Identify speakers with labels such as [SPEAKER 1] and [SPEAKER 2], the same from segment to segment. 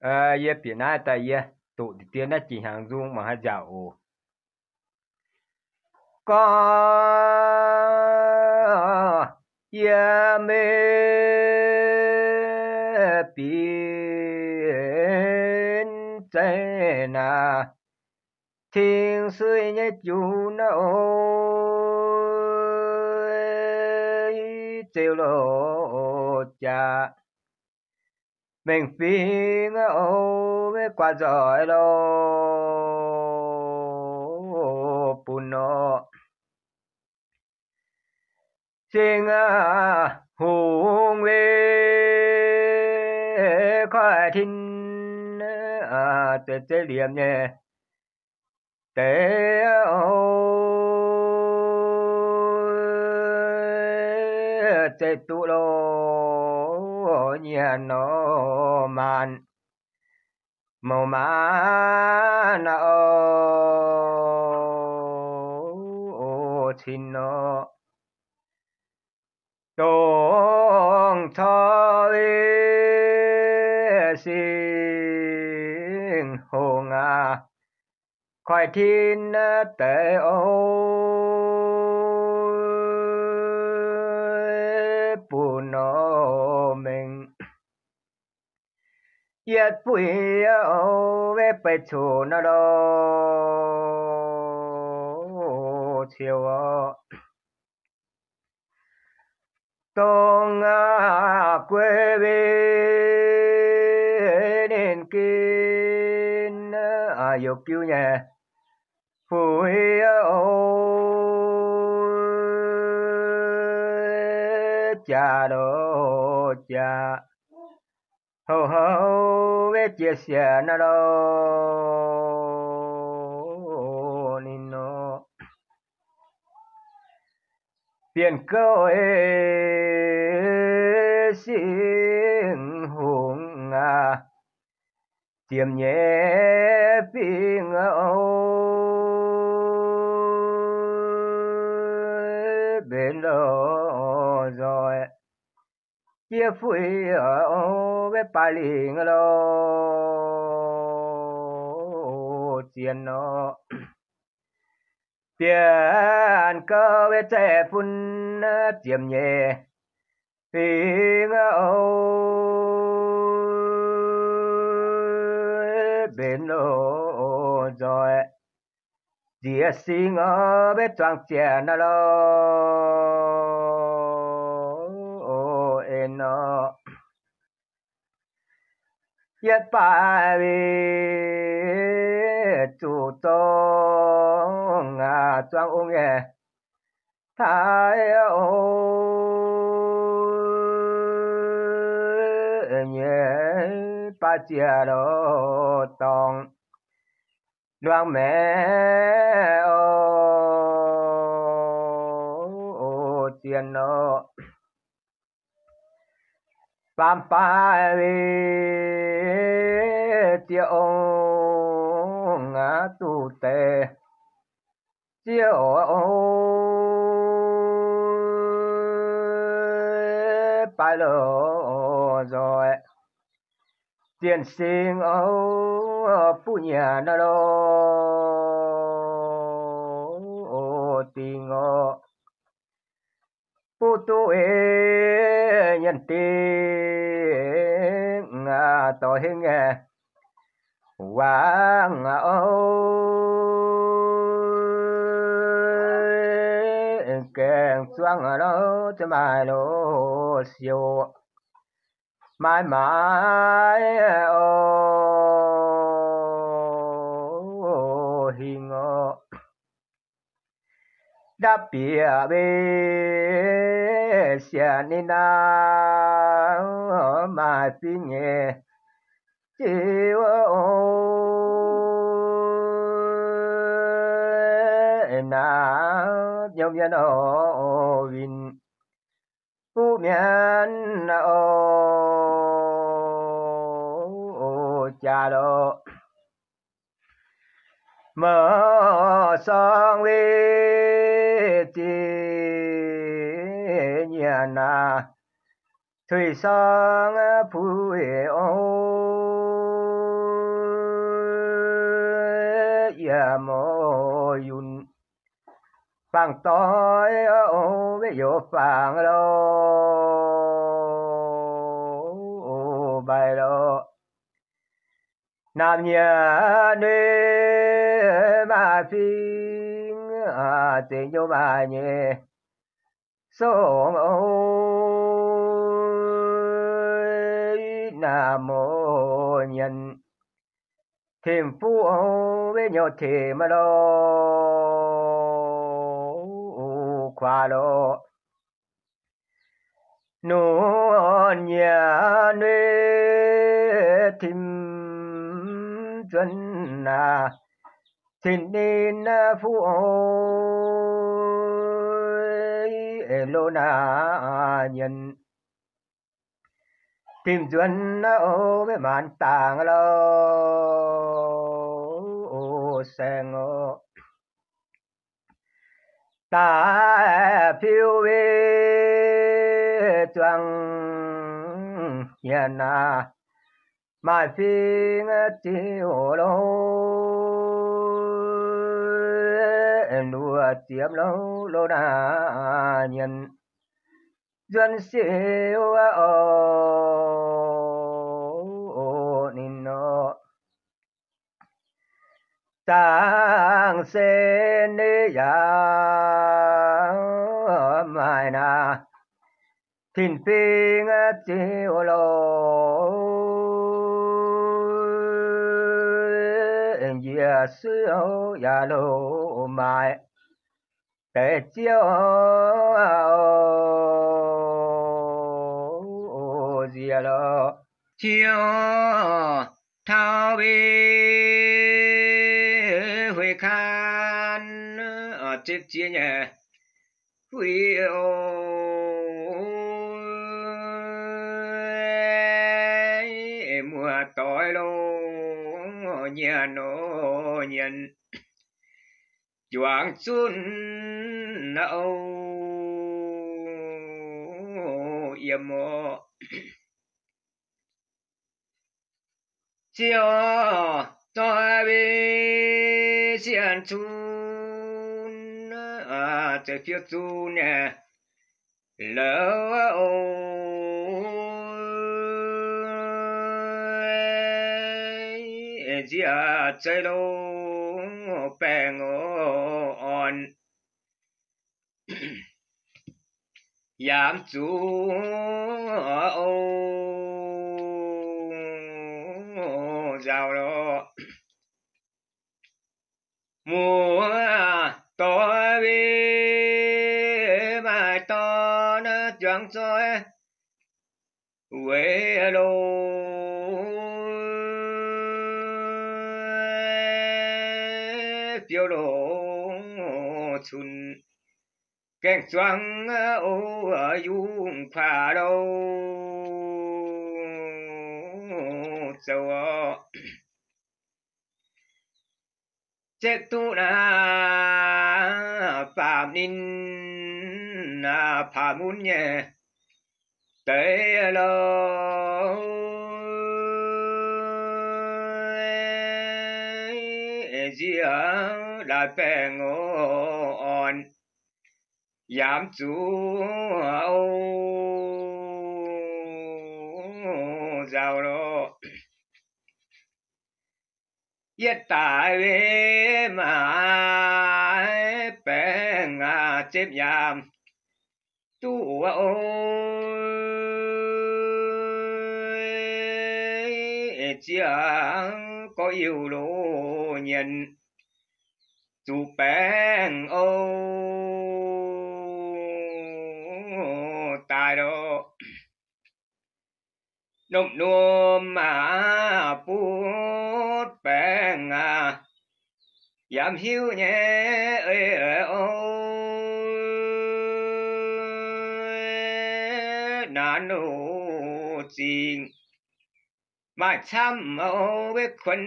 [SPEAKER 1] ờ ye pi na ta ye tu ti tiên na chỉ hàng dung mà ha giàu có ye mê biến thế na thiên suy nhất chú nó ô tiêu lộ cha mình phi ngô với qua giỏi đâu puno xin hùng nguy khỏi thinh à tuyệt chế liềm nhé tế ô chế tụ đồ นยโนมันโมมานโอทินโนโตงทอลิสิงหงาคอยทินเตโอปุโน yết bụi ô về bệ chủ nó đô chiều ô tông à quê bê nên kín à yêu cứu nhà phụi ô cha đô cha hầu hầu về chia sẻ na đâu nino biển câu ê xin hùng à tiềm nhé biển âu bên đâu chia phui ở ô với bà lì ngơ lô chiên nó tiền cơ với trẻ phun chiếm ờ, nhẹ thì ngơ ô bên lô rồi chia xí ngơ với trang trẻ nó lô nó, yết ba vi chủ tông à trang ông nghe thái ô nhé ba chia đồ tông đoàn mẹ ô tiền nợ phạm pa vi tiêu ngã tu tề tiêu ba lô rồi tiền sinh ô phụ nhà nó đô ô tình ô bố tu ê nhân ti à tội hình ngà và ngà ô kèm xoang ở đó cho mai lô siêu mãi mãi ô hình ngộ đa bia bê xia ni na ma si nhẹ chỉ ô na nhom nhân ô vin u mian na ô cha đô mở sang vi ti nhà na thủy sang phu hệ ô ya dạ mô yun bằng tối ô với vô phàng lô bài lo nam nhà nơi ma phi bà tì mà nhé, nhì số ô nam mô nhân thêm phu ô với nhau thì mà lo, khoa lo, nô nhà nê thìm chân à xin đi sinin à, phụ elona nhân tìm duyên à, ô với màn tàng lâu sen ô ta phiêu về trăng hiền à mà phiên tiêu lâu đùa tiệm lâu lâu đã nhận dân siêu ô nín nó tang sen đi ya mai na thìn phiên chiều lộ dìa sư xưa ya lô mai tê chiêu hô dìa lô chiêu thao bi huệ khan ở chiếc chia nhà huệ ô tội lô nhà nô nhân Doãn xuân nâu yếm mô Chiều tôi bị xiên chun à, tôi phiêu chun nè lỡ jia chai lo pe ngo on yam chu o giao lo mùa to bi mà to nó chẳng soi quê lô chun keng chuang ô yung pha đâu châu chết tu na phạm ninh na phạm muốn nhé tế lâu giang là bè ngọn giảm chú âu giàu lo, yết tà bê mà bè ngà chếp yàm tu ô chiang có yêu lỗ nhận chú bèn ô tài đó nôm nôm mà bút bèn à yam hiu nhé ơi ô nà nô trình mà chăm ô biết khuẩn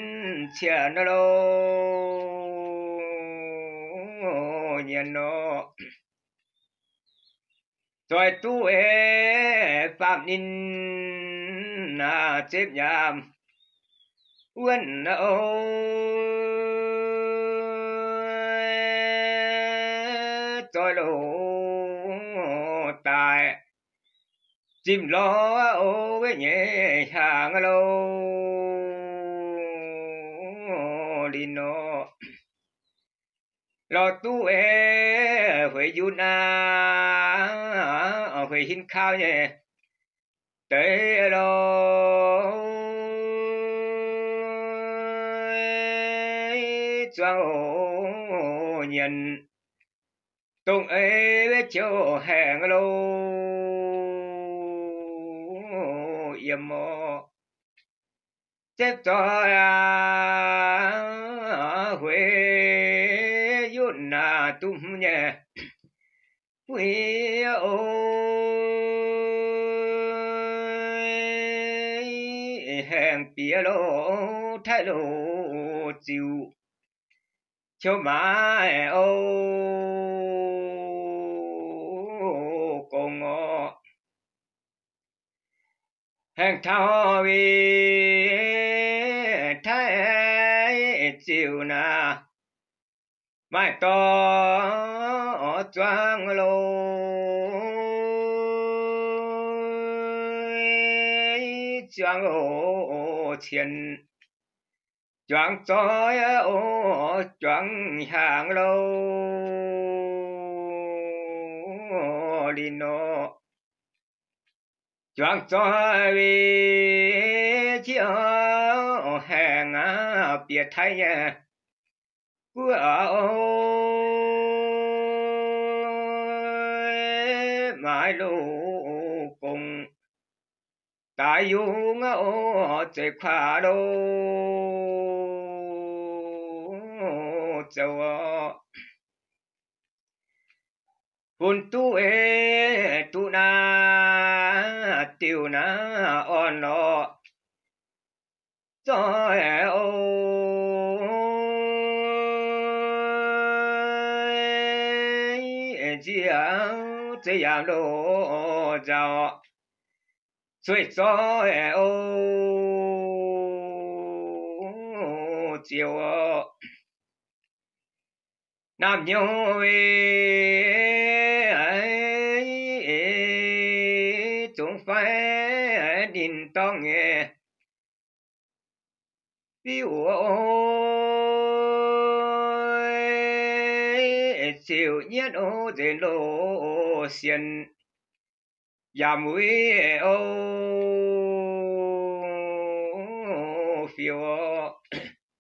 [SPEAKER 1] chia nó đâu nhiên nó rồi tu ế phạm ninh là chết nhàm uẩn âu tôi lỗ tài chim lo ô với nhẹ hàng lâu đi nó lo tu ế e, huệ yun na, huệ hin khao nhé tế lo cho nhận tung ế biết chỗ hẹn lô yếm mô chết cho là tu nhẹ quê ô hèn bia lô thay lô chiều cho má ô cùng ngọ hèn thao vì thay chiều nào mai to ở trang lô trang ô thiên trang trói ô trang hàng lô đi nô trang trói vì chiếc hàng biệt thay cứ ở mãi lũ cùng tại dung ô chỉ khá đô châu hôn tu ê tu na tiêu na on lo cho ô 家罗家，最早哎哦，就那牛喂哎，总反叮当哎，比我。chiều nhất ô dền lô xiên ya mũi ô phiêu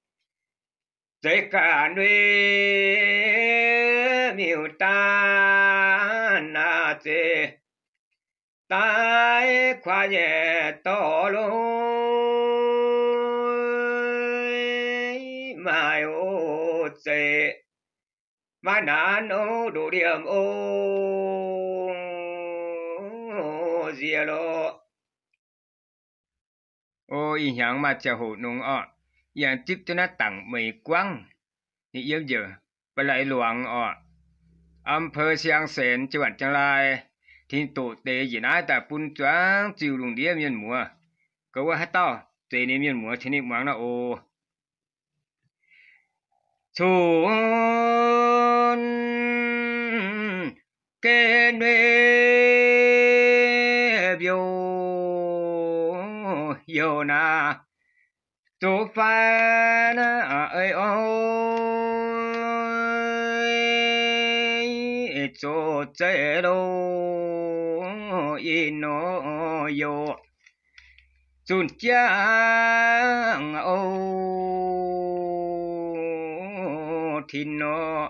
[SPEAKER 1] dây cả nuôi miêu ta na chê tai khoa nhẹ to lối mai ô chê ma na no đủ điểm ô dìa lộ ô y hạng ma chả hủ nung ọ yàng tiếp cho nó tặng mì quăng thì yếu giờ và lại luận ọ âm phơ sang sền cho bản chẳng lai thì tổ tế gì nái ta phun choáng chiều lùng đĩa miền mùa cậu hát tao tế nên miền mùa thế nên mắng là ô chú non kê nê biểu yêu na tu phan ơi ôi cho chế đâu in nó yêu chun chang ô thì nó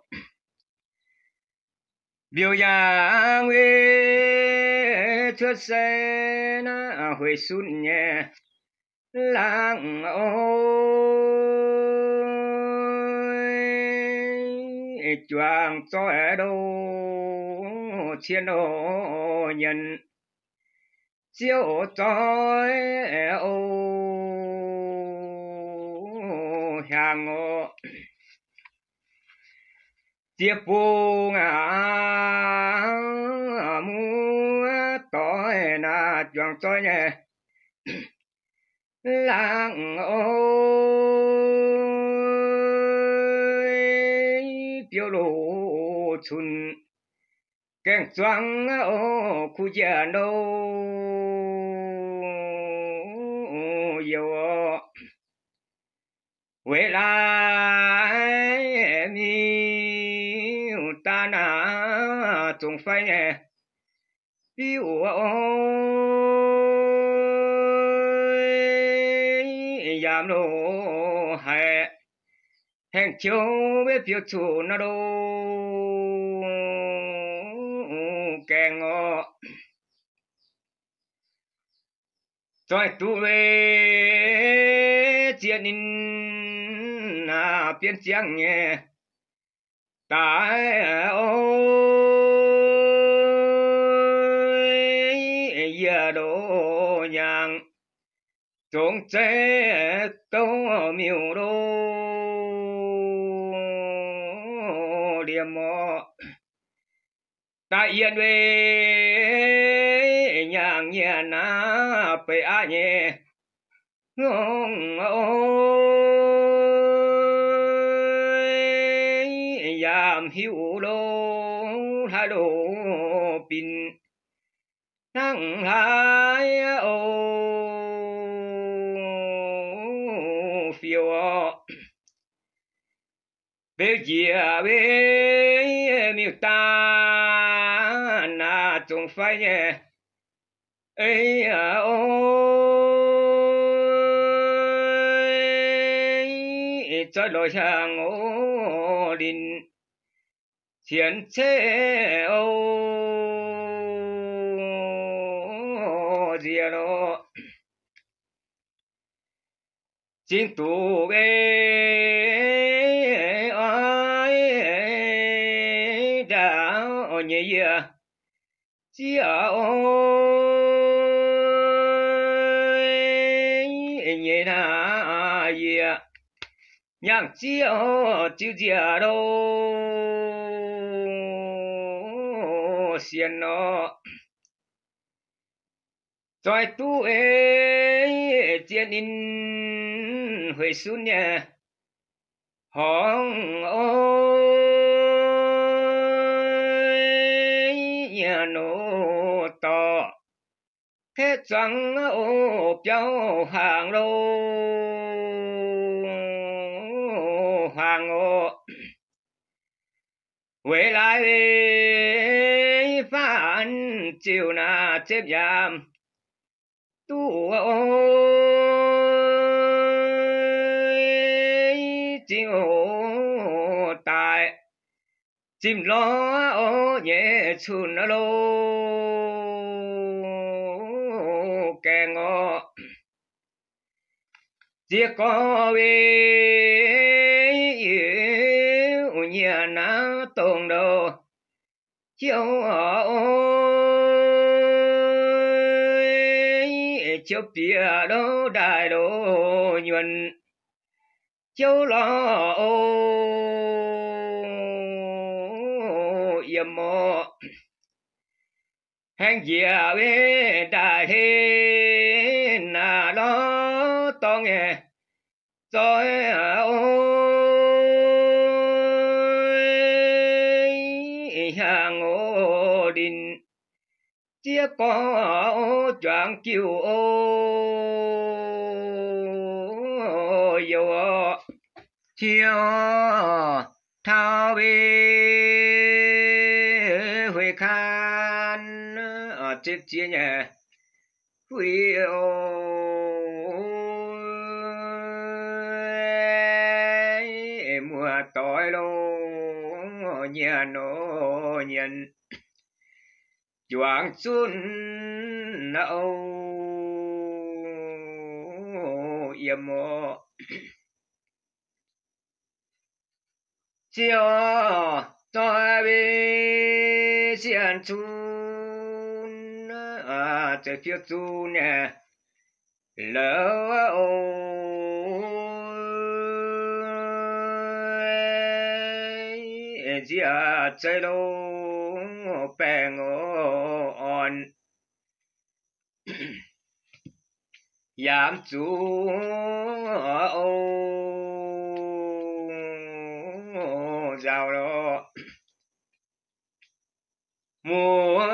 [SPEAKER 1] biểu gia nguyên xuất sen hồi xuân nhẹ lang ôi choàng cho đô thiên ô nhân chiếu trói ô hàng ô chia bu ngã mu tối na chuồng tối nhẹ lang ôi tiêu lộ chun càng trăng ô khu già nô yêu quê la ta na chung phai nè bi u yam lo hai hẹn chiếu về phiêu chủ nó đâu kè ngọ tôi tu về chiến in à biến giang nghe tại ôi giờ đổ nhàng trốn chế câu miêu đô điểm mò tại yên về nhàng nhẹ na pe a nhẹ ngon ôi หิวโลทะโลปินนั่งหายโอฟิวเบลเยียเวมิวตานาจงไฟเยเอ้ยโอ cho lối sang ngô đình thiện chế âu gì đó chính tụ ê ai đã ở nhà chỉ ở nhà na nhà chỉ ở chữ gì đâu xiên nó Rồi tu ế chiến in hồi xuân nhà Hong ôi nhà nô to Thế chẳng ô cháu hàng lô hàng ô Về lại đi chiều na chép yam tu ôi chiều tại chim lo ô nhẹ chun lô kè ngọ chỉ có về nhà na tồn đồ chiều ô chấp tía đô đại đô nhuận châu lo ô yếm mô hàng dìa bê đại thế nà lo to nghe rồi ô chia có choàng chiều ô dầu chiều thao bê huệ khan ở chết chia nhà huệ ô mùa tối lô nhà nô nhân choáng xuân nâu yếm mô chiều cho bê xiên chun à chơi phiêu chun nè lỡ ô Yeah, say bèn giảm yam ô giàu đó mùa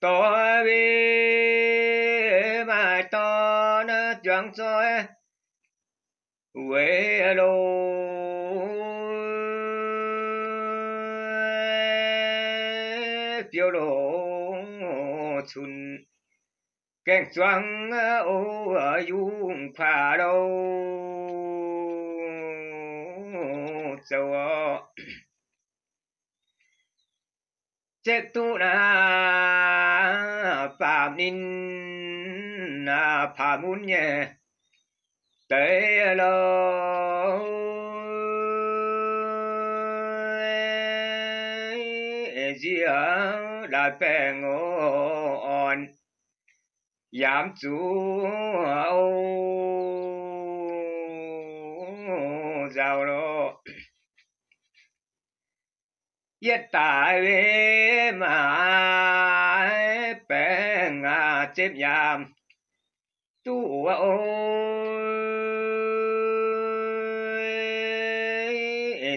[SPEAKER 1] to bi mà to nó chẳng soi quê đâu xuân kẹt xoắn ờ, ô ở dung phà đâu sầu chết tu na phạm ninh na à, phạm muốn nhẹ tế lâu diệu là bè ngô on giảm chú âu giàu đó yết tại về mà bè ngà chếp giảm tu ô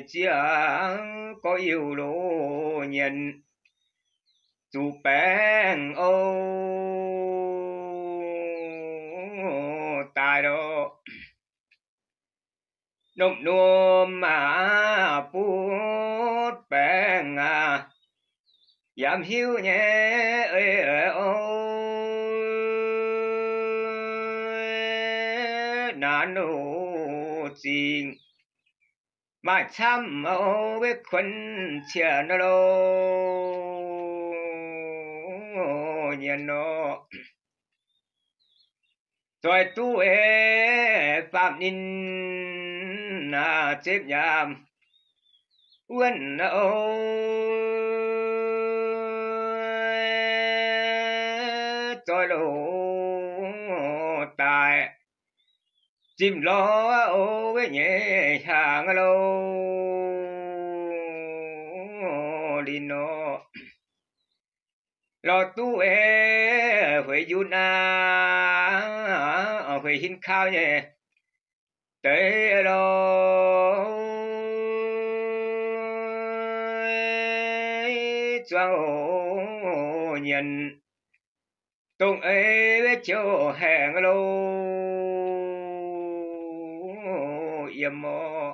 [SPEAKER 1] chiang có yêu lô nhân dù bèn ô tài đó nôm nôm mà bút bèn à yam hiu nhé ơi ô nà nô chính mà chăm ô với quân chia nó đâu nhà nó rồi tu ế phạm nhân là chết nhàm quân âu cho lỗ tài chim lo ô cái nhẹ hàng lâu đi nó lo tu e huệ yun a huệ hin khao nhé tế lo cho nhân tung ế biết chỗ hẹn lô yếm mô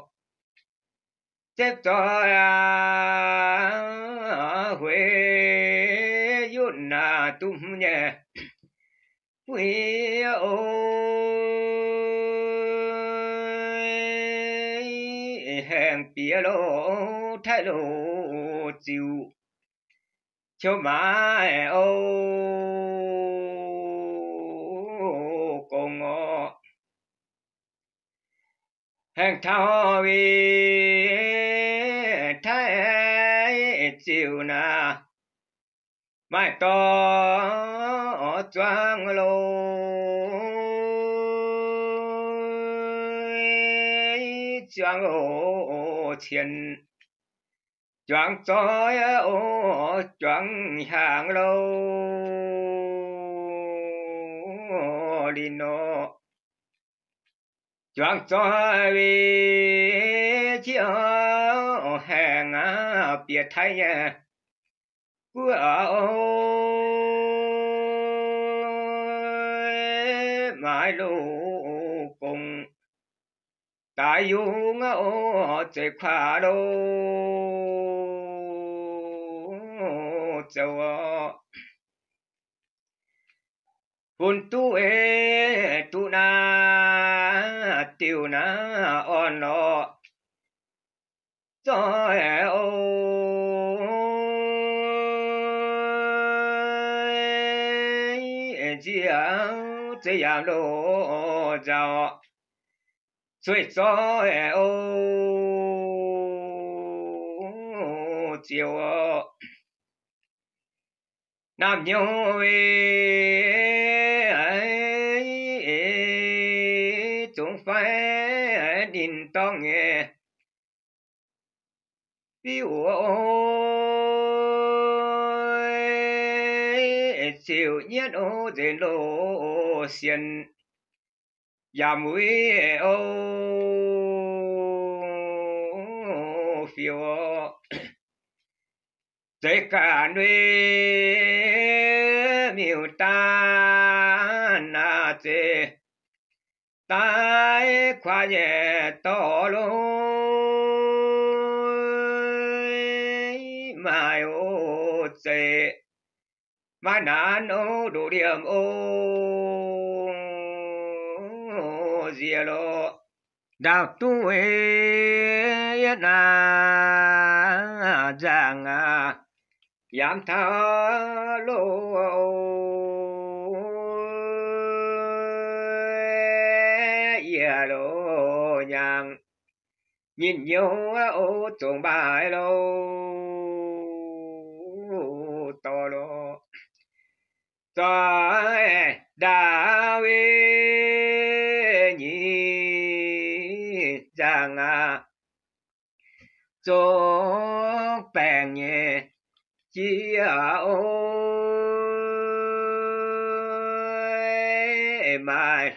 [SPEAKER 1] chết cho huệ tum nhẹ quý ô hèn bia lô thay lô chiều cho mãi ô cùng ngọ hèn thao vì thay chiều nào mai to ở trang lô trang ô tiền trang trói ô trang hàng lô đi nô trang trói vì chiếc hàng à biệt thay nha ơi mãi lô cùng đại dung ô chế khá lô châu phun tu ê tu na tiêu na on lo cho ô 那罗叫最早哎哦叫那牛哎哎总反叮当哎比我。chiều nhiên ô dễ lô xiên ya mũi ô phiêu dễ cả nuôi miêu ta na dễ tai khoa nhẹ to lối mai ô dễ ma nan o đồ điểm ô dìa lộ đạo tu hê na giang à yam tha lô dìa lộ nhàng nhìn nhiều ô trùng bài lô to lô cho đa uy nhị rằng à cho bèn nhẹ chỉ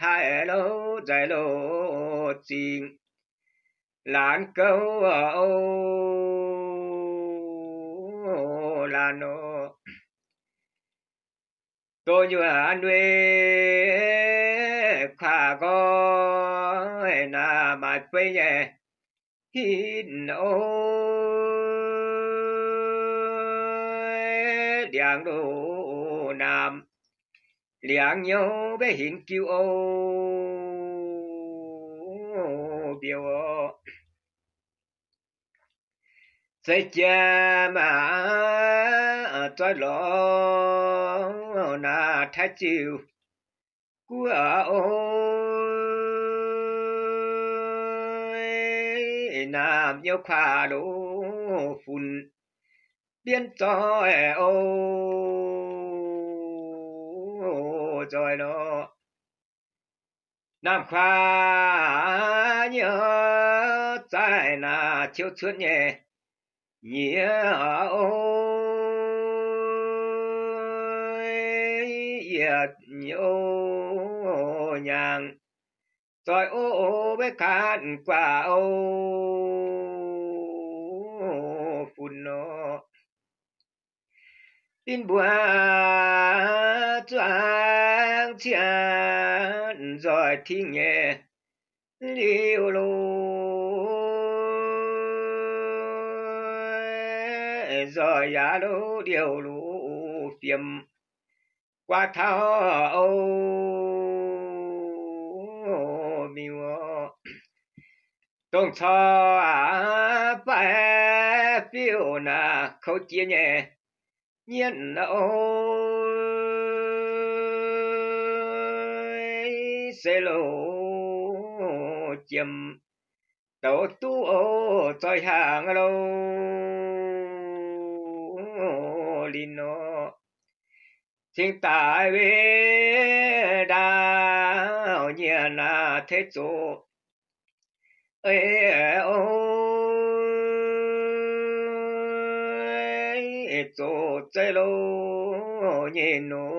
[SPEAKER 1] thay à lô dạy lô trình lãn câu à ô là nô tôi như anh nuôi khả có là mà bây giờ hin ô liang đồ nam liang nhau bé hin kêu ô biểu ô sẽ cha mà trái lọ na thái chiều cua ôi nam yêu khoa đô phun biên cho ô rồi đó nam khoa nhớ trái na thiếu chuốt nhẹ nhớ ô diệt nhô nhàng rồi ô ô bé khát quả ô phun nó tin bùa choáng chán rồi thì nghe liêu lô rồi giá đô điều lũ phiếm qua thao ô mi wo tông cho à ba phiêu na khâu chia nhẹ nhiên ô xe lô chim tổ tu ô tôi hàng lâu lino chính ta về đạo nhiên là thế chủ ê ô chủ chế lô nhìn nô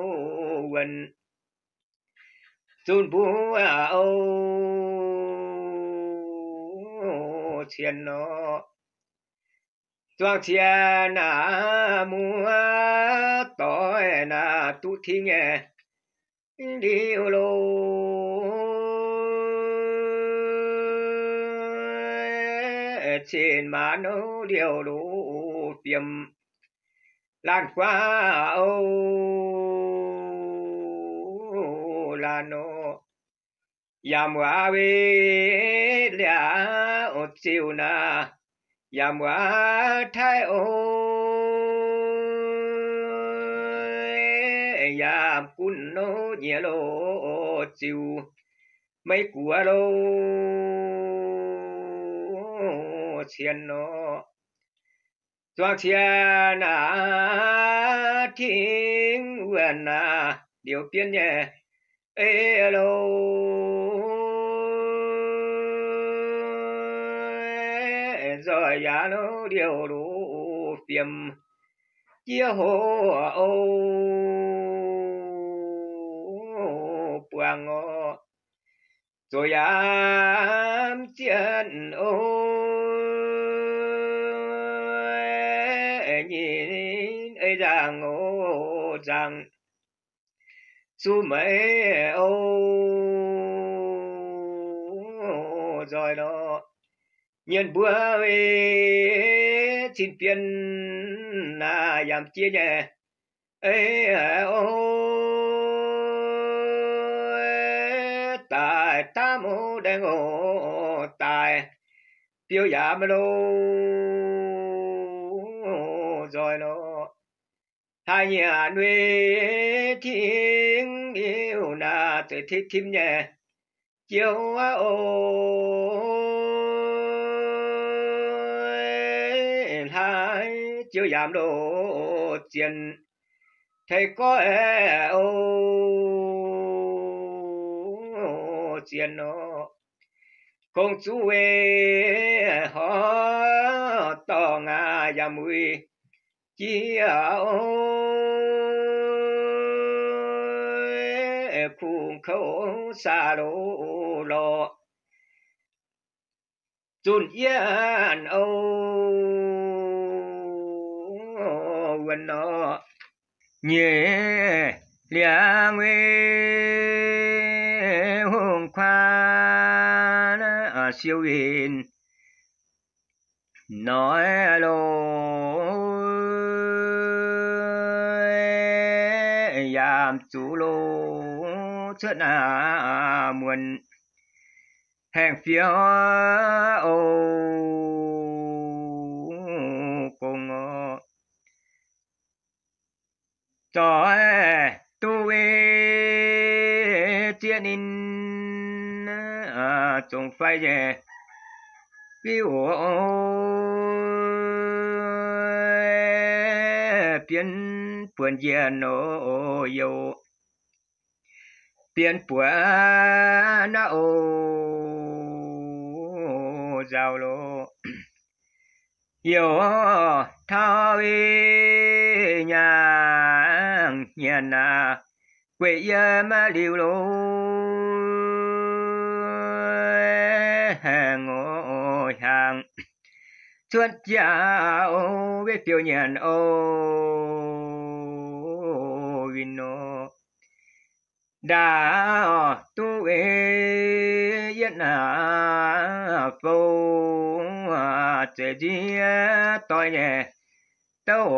[SPEAKER 1] quân chun bu à ô thiên nó tuang chia na mua tỏi na tu thi nghe điều lô trên mà nấu điều đủ tiệm lan qua ô là nó yam wa we la o chiu na giảm quá thái ô giảm cún nô nhẹ lô chiều mấy của lô xiên nó doang xiên na, thiên quyền à điều biến nhẹ ê lo giả nó điều đủ tiềm chia hồ ô quang ngô rồi ám chiến ô nhìn ấy rằng ô rằng su mấy ô rồi đó nhân bữa về xin tiền là giảm chia nhẹ ấy ô tại ta mô đang ô tại tiêu giảm lô rồi nó hai nhà nuôi thiên yêu là tự thích kim nhẹ chiều ô chiếu giảm đồ tiền thầy có e ô tiền nó công chú e họ to ngà giảm uy chỉ ô khuôn khẩu xa lô lọ chun yên âu วันนอเย่เลียงเวหงควานอาเซียวเวนน้อยโลยามจูโลเชนามุนแห่งเฟียวโอ cho tu e tiên in à chung phai ye vi o biến buồn ye nô yo biến buồn na o giàu lô yo thao nhà nhiên na à, quê ya ma liu lô ngô hàng chuột cha ô biết biểu nhận ô no đã tu ê yên à phô chế di tôi nhé đâu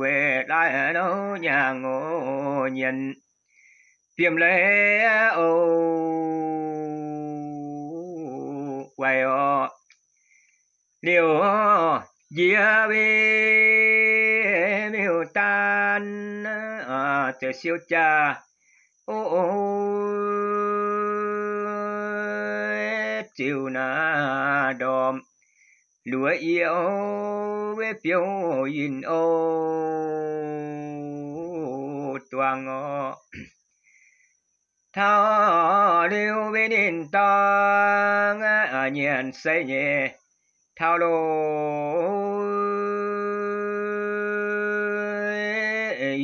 [SPEAKER 1] về đại đâu nhà ngộ nhìn tiêm lễ ô quay ô liều dĩa bê miêu tan à, từ siêu cha ô, ô chiều na đom, lúa yêu với phiêu in ô toàn ngọ thao lưu với đền tang à nhận xây nhẹ thao lô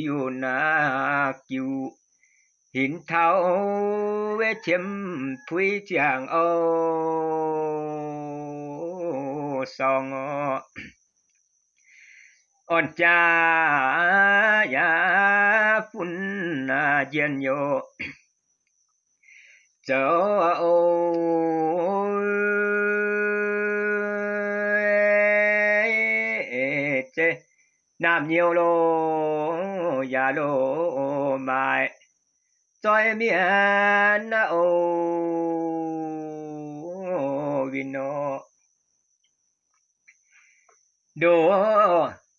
[SPEAKER 1] yun na cứu hình thao vế chim thuy chàng ô song on cha ya phun na yen yo chớ ô nam nhiều lô ya lô mai tôi na ô vì nó đồ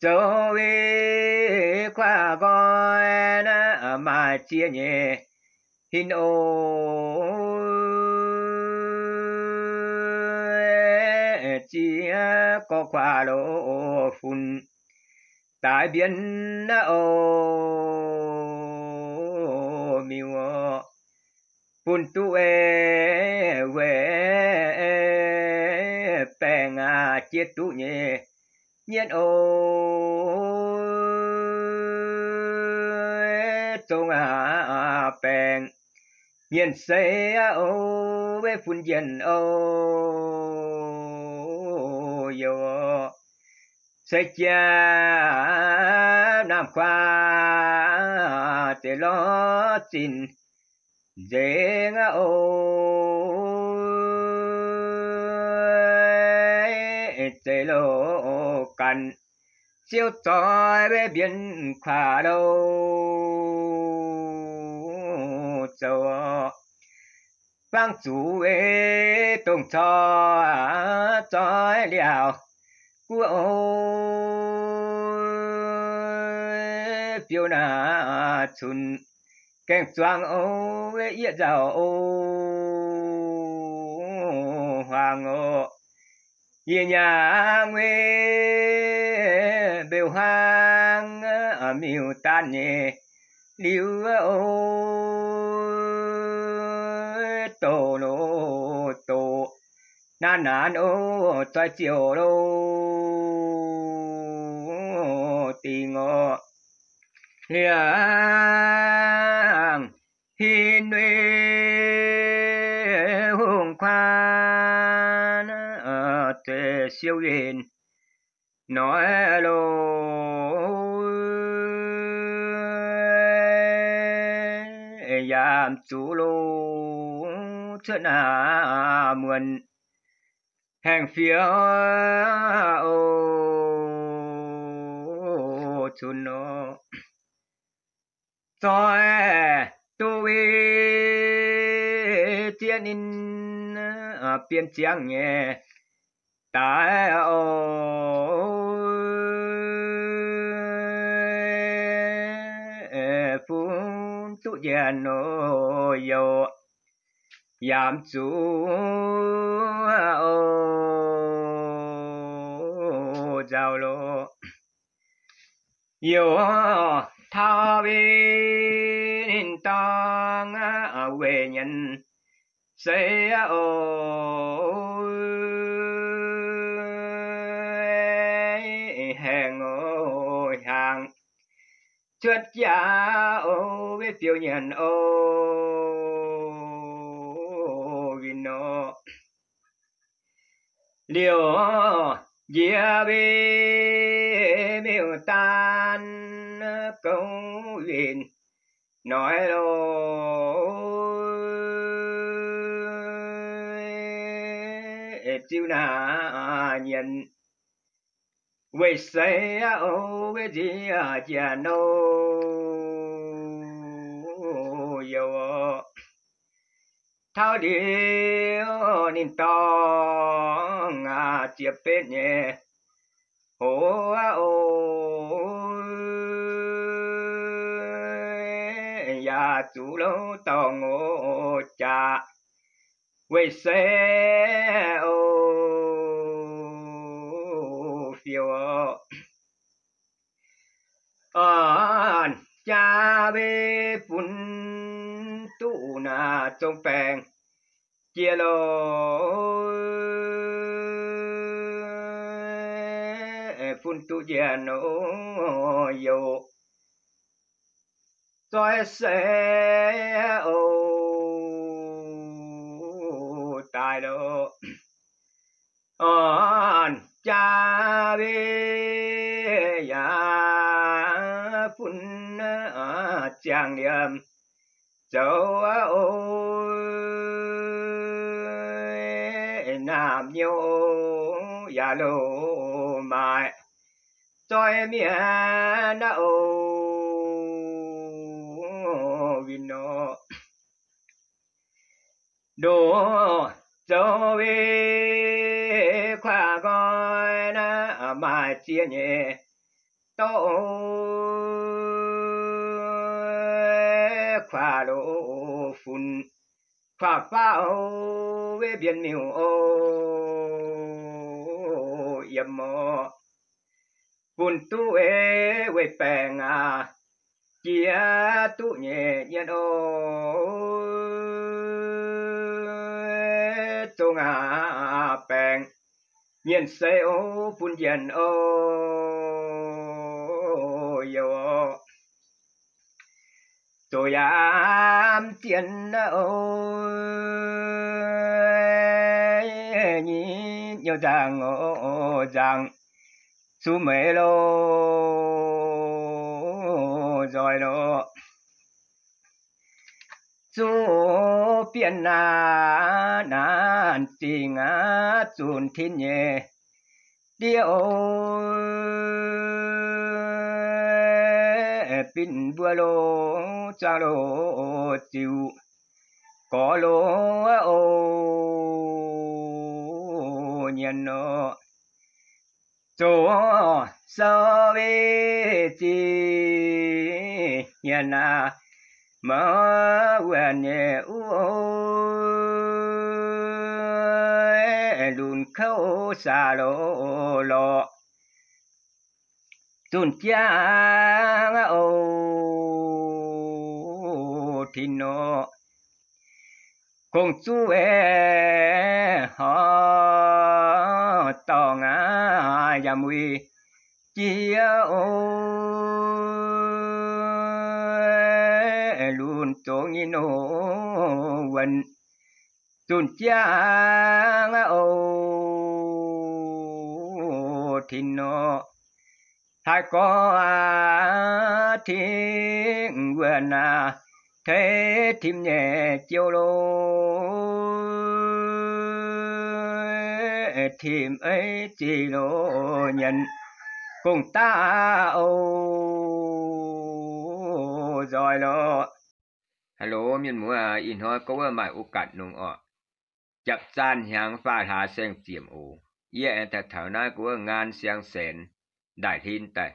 [SPEAKER 1] châu vi qua gọi na mà chia nhẹ hin ô chia có qua lỗ phun tại biển ô mi wo bun tu e we pe nga chia tu nhẹ nhiên ô tung a bèn nhiên sẽ ô với phun dân ô yo sẽ cha nam khoa để lo tin dễ ngã ô để lo cần siêu tỏi bé biến khả đâu cho bang chủ ấy tổng cho tỏi liao của phiêu na chun kẹt choang ô yết giàu ô hoàng ô yên nhà nguê biểu hang ở miêu tan nhẹ liu ô tổ nô tổ na na no toi chiều đâu tì ngọ liang hi nuôi hung khoan ở tề siêu hiền nói lô yam chú lô chuyện à muôn hàng phía ô chun nó cho tôi tiên in ờ, biên chiang nghe, ta ô phun tu gia nô yêu yam chu o giao lo yo tha bên tang a về nhân sẽ ô hẹn ô hàng chuột gia ô với phiêu nhân ô nô liều dĩa bê miêu tan câu huyền nói lô chiêu na nhìn vì sao ô cái gì à chà nô thao điều nín to ngà chia bên nhẹ ô a ô ya chú lâu tàu ngô cha quê xe ô phiêu ơn cha bê phun na à, trong phèn chia lô phun tu chia nô yo soi xe ô tài lô on cha bê ya phun à, chàng niệm châu ô nam nhiêu ya lô mai tôi miền na ô vino đồ châu vi khoa coi na mà chia nhẹ tôi khóa lô phun khóa phá ô về biển miêu ô yếm mô vun tu ê về bèn à chia tu nhẹ nhân ô tu ngà bèn nhìn xe ô phun dần ô yêu ô rồi Yam tiền ôi nhị nhớ rằng ô rằng chú mê lô rồi đó chú biển na nan tình á chun thiên nhé điều xin vừa lô cha lô chịu có lô ô nhân nó chỗ sơ bê chi nhân à mở quên nhẹ u lùn khâu xa lô lọ chun kia nga ô thì nó công chú ê họ tỏ ngã ya mùi chia ô luôn chỗ nghi nô quần chun chia ô thì nó hai có thiên quyền à, thế thêm nhẹ chiêu lô thêm ấy chỉ lô nhận cùng ta ô rồi lô hello miền múa à, in hoa câu mãi u cạn nung ọ chập san hàng pha hà sen tiệm ô ye ta thảo na của ngàn sen sen đại thiên tệ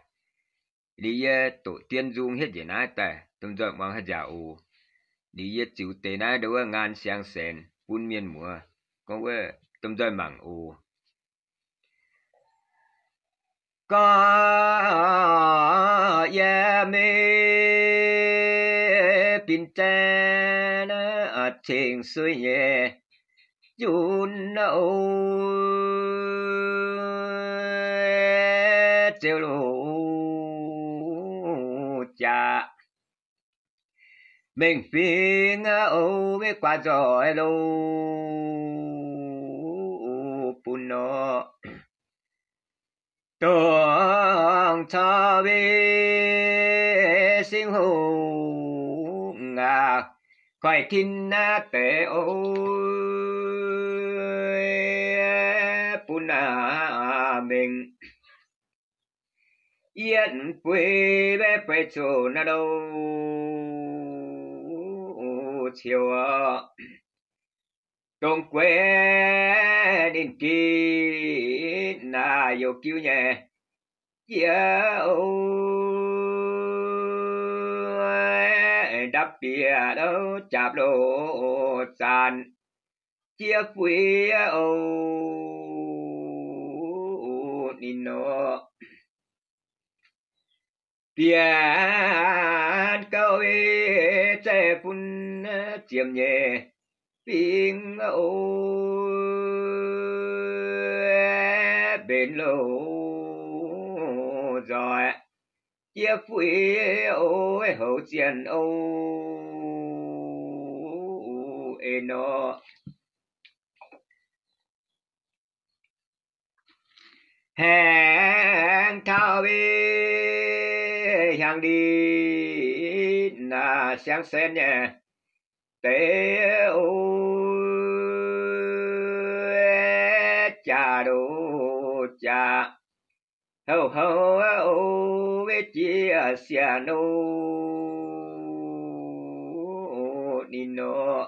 [SPEAKER 1] lý ờ, tổ tiên dung hết gì nãy tệ tâm giờ mang hết giả u lý chịu tệ nãy đâu ngàn sang sen buôn miên mùa có ơ tâm giờ mang u ca ye mê pin tè ở trên suy nhẹ yun nâu siêu lũ cha mình phiên ô với qua rồi lù puno tuồng cho bi sinh hồ ngà khỏi kinh na tế ôi puna mình yên quê bé bé chỗ nào đâu chiều à ờ, trong quê đến kỳ na yêu cứu nhẹ yêu đắp bia đâu chạp đồ sàn chia quê ô nino biển câu ê trẻ phun chiếm nhẹ tiếng ô bên lô rồi chia phụi ô hậu chiến ô ê nó hẹn thao bên hàng đi na sáng sen nha tế ô cha đồ cha hầu hầu ô vê chia xia nô ni nô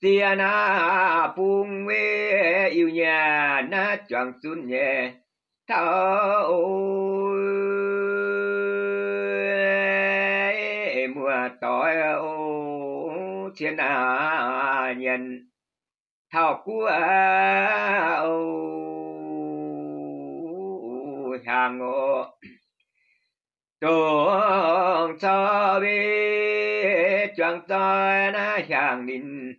[SPEAKER 1] tia na pung vê yêu nhà na choang xuân nhẹ thảo mùa tối ô thiên hạ nhân thảo của ô hàng ô tuồng cho biết chẳng tôi na hàng đình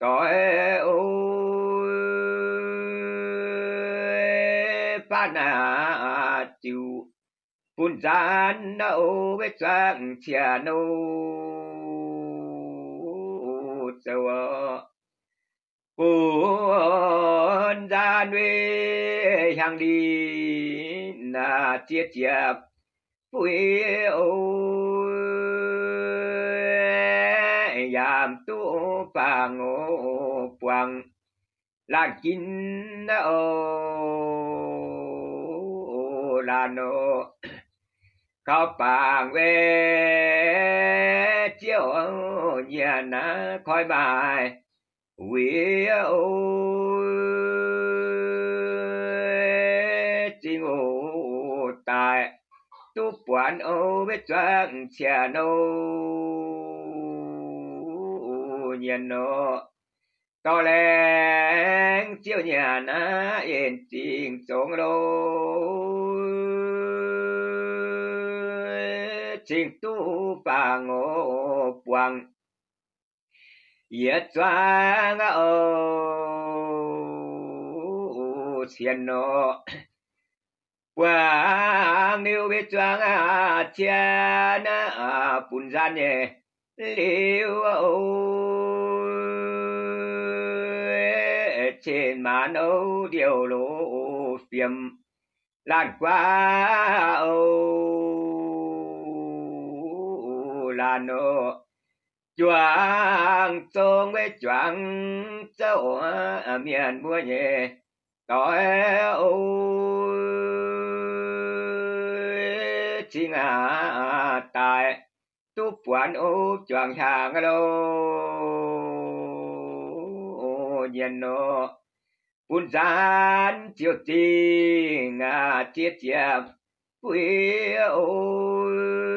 [SPEAKER 1] tối ô hun gian na ô vết sang chia nô sầu hun gian về hàng đi na chia chia vui ô yam tu pa ngô la là na ô la nô thọ bàng về chiếu nhà na khói bài quý ô chi ngủ tại tu quản ô biết nhà nô to lên chiếu nhà na yên tiền xuống đôi chik tu pa ngô quang yết choa ngã ô xiên nô quang liêu biết choa ngã chén bùn gian nhé liêu trên mà nấu điều lỗ phiềm lạt qua âu là nô chuang tôn với chuang châu miền mua nhẹ tối ô chính à tại tu quán ô chuang hàng lô nhiên nô buôn gian chiều tình à chiết chiếc quý ôi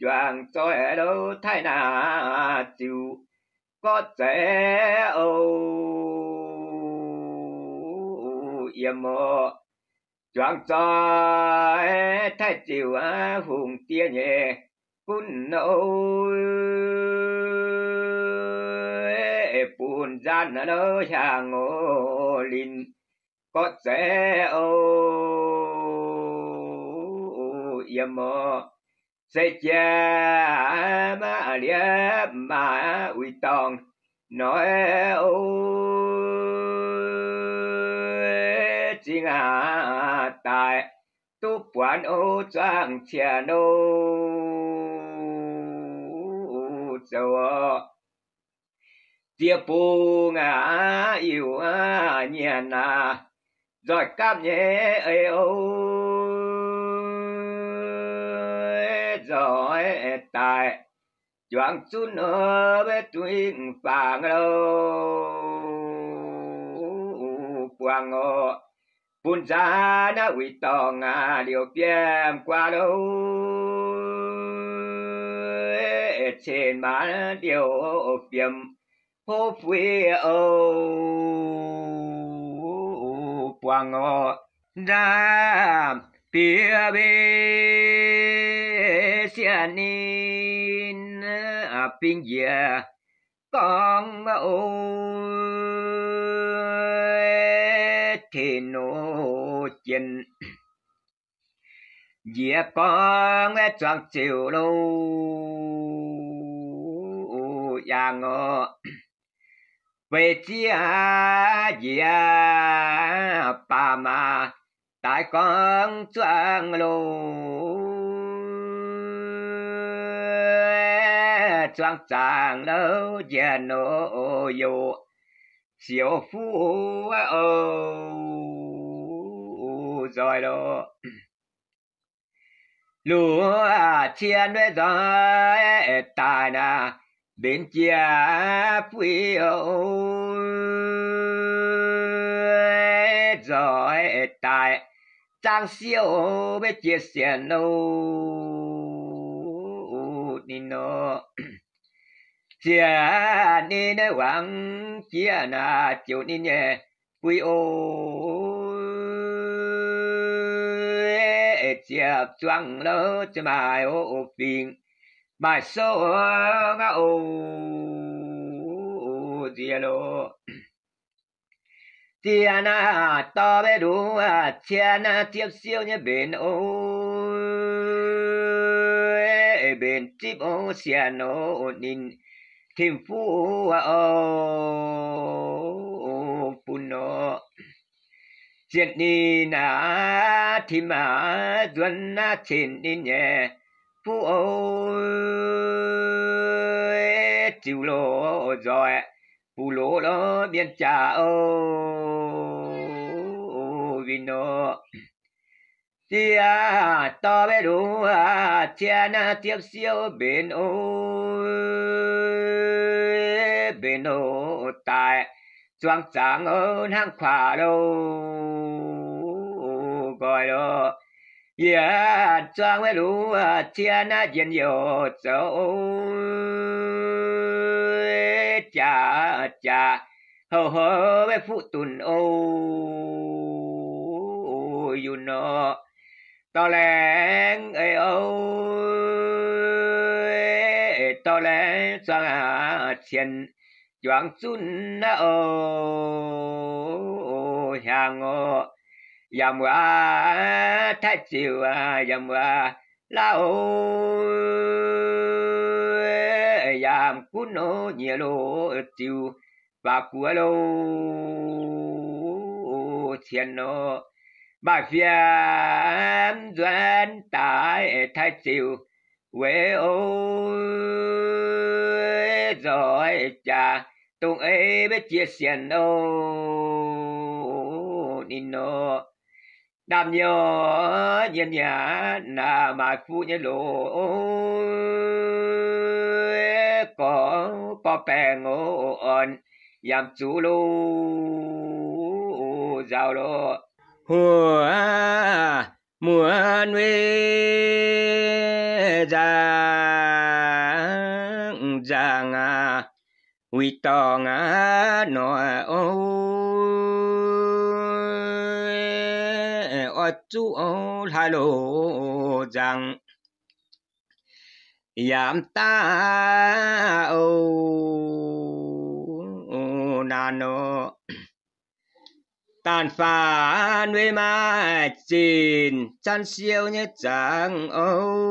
[SPEAKER 1] choàng soi đâu thay nà chiều có trẻ âu yếm mộ choàng soi thay chiều á à, hùng tia nhẹ phun nâu phun gian ở đâu nhà linh có trẻ âu yếm mộ sẽ cha ma lia ma uy tòng nói ô chính à tại tu quán ô trang chia nô châu tia pu ngã yêu à nhà nà rồi cam nhé ấy ô hỏi tại choáng sun ở bé tuyên phàng đâu quang ngộ phun ra na ủy tò ngà điều biếm qua đâu trên má điều biếm hô phi ô quang ngộ ra bia bia sianin aping ya con ô thì nô chân dìa con tròn chiều lâu ya ngô về chia dìa ba mà tại con tròn lâu 装长楼见诺有小富哦在咯。lúa thiên với gió tài na bên kia phiêu gió tài trang siêu với chia sẻ nô chia ni nè hoàng chia na chiều ni nè quy ô chia choang lỡ cho mai ô phiền mai số ngã ô chia lô chia na to bé đủ à chia na tiếp siêu nhé bên ô bên tiếp ô xia nô nín thêm phú ô phụ nọ diện đi na thì mà duân na trên đi nhẹ phú ô chịu lỗ rồi phụ lỗ đó biên trả ô vì nó tia to bé đủ à tia na tiếp siêu bên ô bên ô tại trang sáng ở hàng khỏa đâu gọi đó yeah trang bé đủ à tia na diện nhiều chỗ cha cha hầu hầu bé phụ tùn ô you know to lên ê ô to lên sang tiền à, doãn xuân na ô hàng ô yam wa thái chiều à yam wa la ô yam cún ô nhiều lô chiều và cua lô tiền ô bà phiền doan tại thái chịu quê ô rồi cha tung ấy biết chia sẻ ô nino đam nhỏ nhân nhà là mà phụ nhân lộ có có bè ngô ổn yam chú lô giàu lộ hùa mùa nuôi giang giang à quỳ to ngã nọ ô ô chú ô hà lô giang yam ta ô nano tàn phá nuôi ma chín chăn siêu như chẳng ôi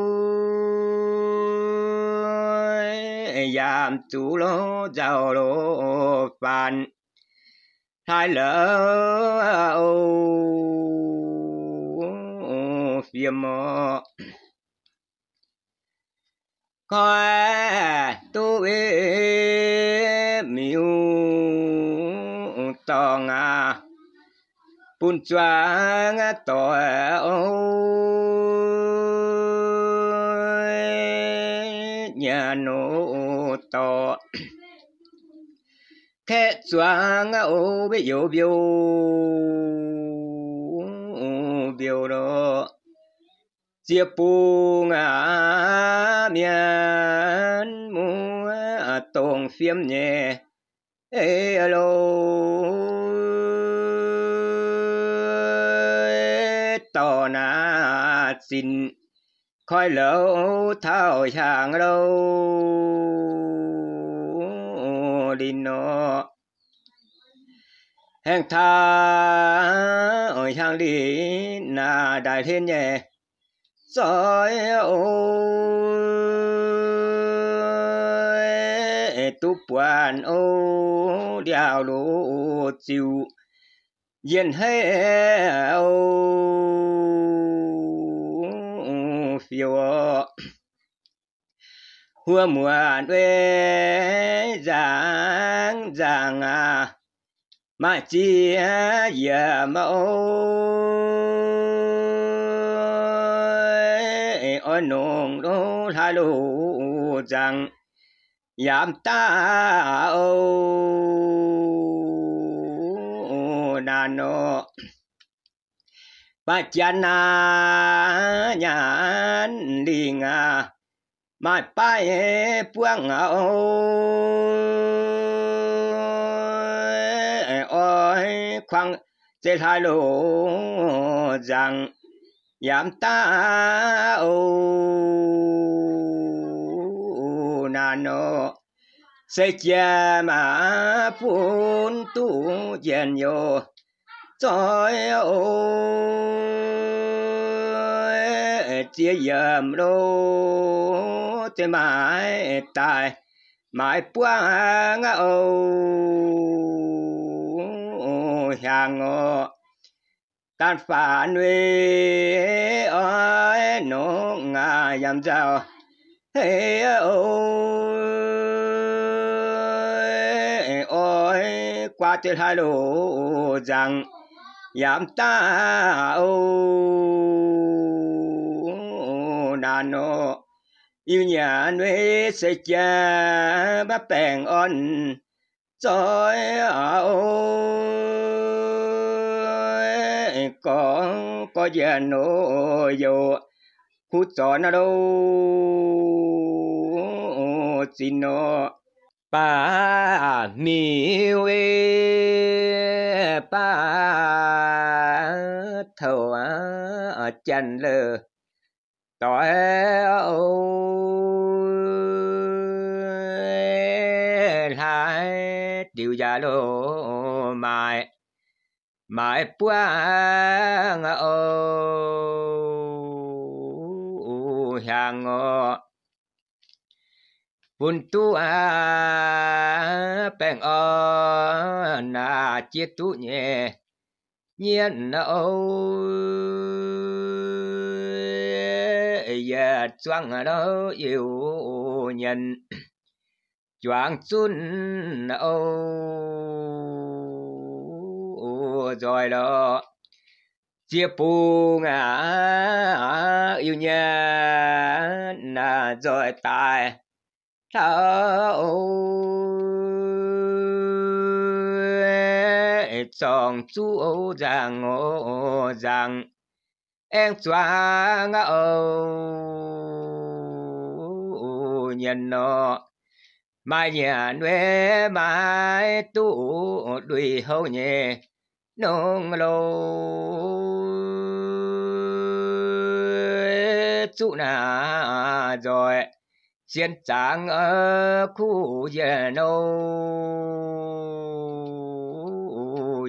[SPEAKER 1] giảm chú lô giàu lô phản hai lỡ ô phía mò coi tu ê miu tòng à bùn chua ngã tỏ nhà nô tỏ khe chua ngã ô bị yếu biểu biểu đó chia pu ngã miền mua tông phiếm nhẹ ê alo ต่อนาสินคอยเหลาเท่าช่างเราดินเนาะแห่งทาโอ้ยทางดีนาได้เทนแย่ซอยโอ้ยตุปวนโอ้เดียวรู้จิว dân hay âu phiêu hua mùa đuê giang giang à mà chi giờ mẫu ôi nông đô tha lô giang yam ta âu นาโนปัจจนาญาณลิงามาไปพวงเอาอ้อยควงเจทาโลจังยามตาโอนาโน se chiama appunto genio trời ơi chia yếm lô thế mãi tại mãi quang ô hàng ngộ tan phản uy ơi nó ngà yam sao thế ơi qua tuyệt hai lộ rằng giảm ta ô đàn ô yêu nhà nuôi sẽ cha bắp bèn on rồi ô con có già nô dù khu trọ nó đâu xin nó ba niêu ê bà thầu ở chân lơ tỏi lại điều già lô mai mãi quang ô hàng ngô vun tu a bèn o na chia tu nhẹ nhiên âu giờ choang đâu yêu nhân choang chun âu rồi đó chia pu ngã yêu nhân là rồi tài thở chọn chú ô rằng ô rằng em choáng ô nhân nọ mai nhà nuế mai tu đuổi hậu nhẹ nông lô chú nào rồi chiến tráng ở khu dè nâu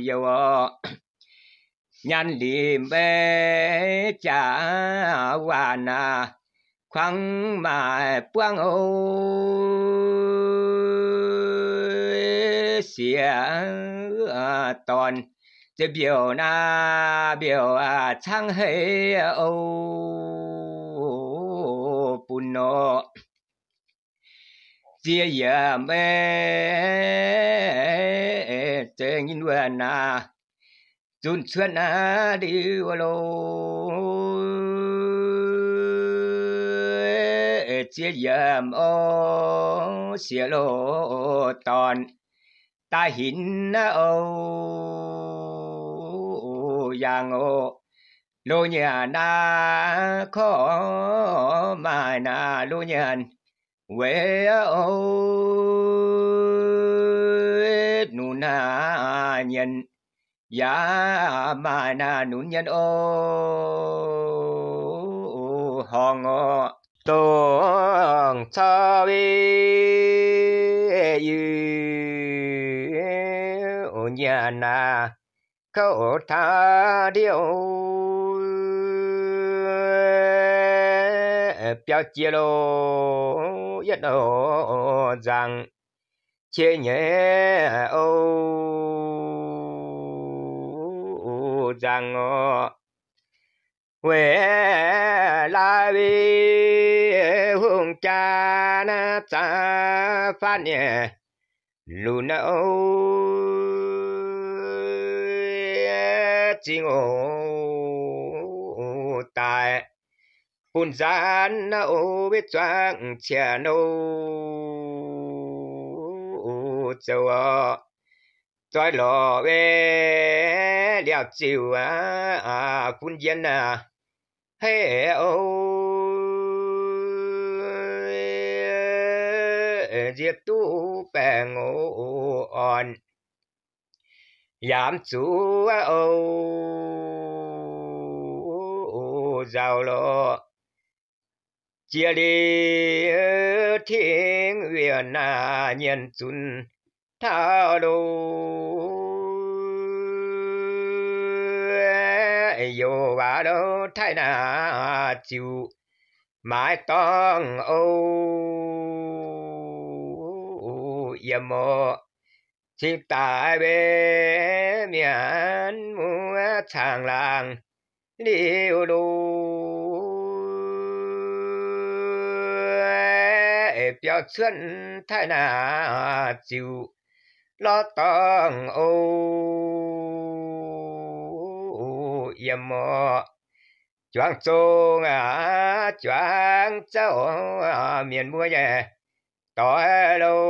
[SPEAKER 1] dầu nhăn liềm bé trả hòa nà khoáng mà quang ô xỉa toàn 这表那表啊，苍黑哦，不孬。chia giờ mê tên nhìn vừa nà chun xuân á đi vô lô chia giờ ô xia lô tòn ta hình ô giang ô lô nhà na khó mà na lô nhà Quế ô nụ nhân Giá mà na nụ nhân ô Hòn ô Tuần cho bê Dư Ô nhà na câu ta điệu 标记喽，一路上千年哦，让我为那位红家那咱发呢，路那哦，金哦带。hun gian na ô biết choang chia nô châu à trói lò về đèo chiều à à phun dân à hê ô diệt tu bè ngô on giảm chú ô giàu lộ chia đi thiên huyền na nhân chun tha đô yo ba đô thái na chịu mãi tông ô yếm mô chỉ tại bề miền mua chàng làng liêu đô 标准太难就老当哦也么。choáng sông à choáng cháu à miền mua nhẹ tỏ đâu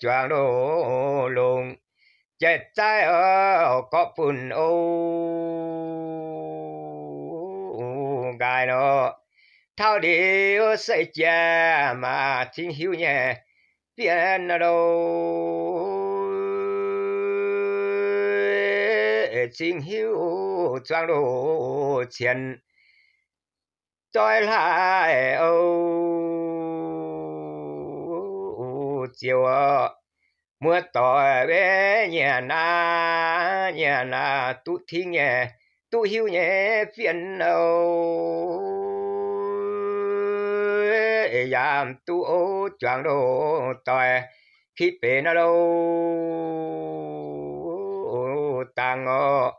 [SPEAKER 1] choáng đồ chết trái ở có phun ô gai nó thao đi ô xây cha mà thiên hiếu nhẹ biển nó đâu thiên hiếu trang đồ tiền tôi lại ô chiều mưa tỏi bé nhà na nhà na tụ thiên nhẹ tu hiu nhẹ phiền âu giảm tu ô choàng đồ tòe khi bể nó đâu tàng ngộ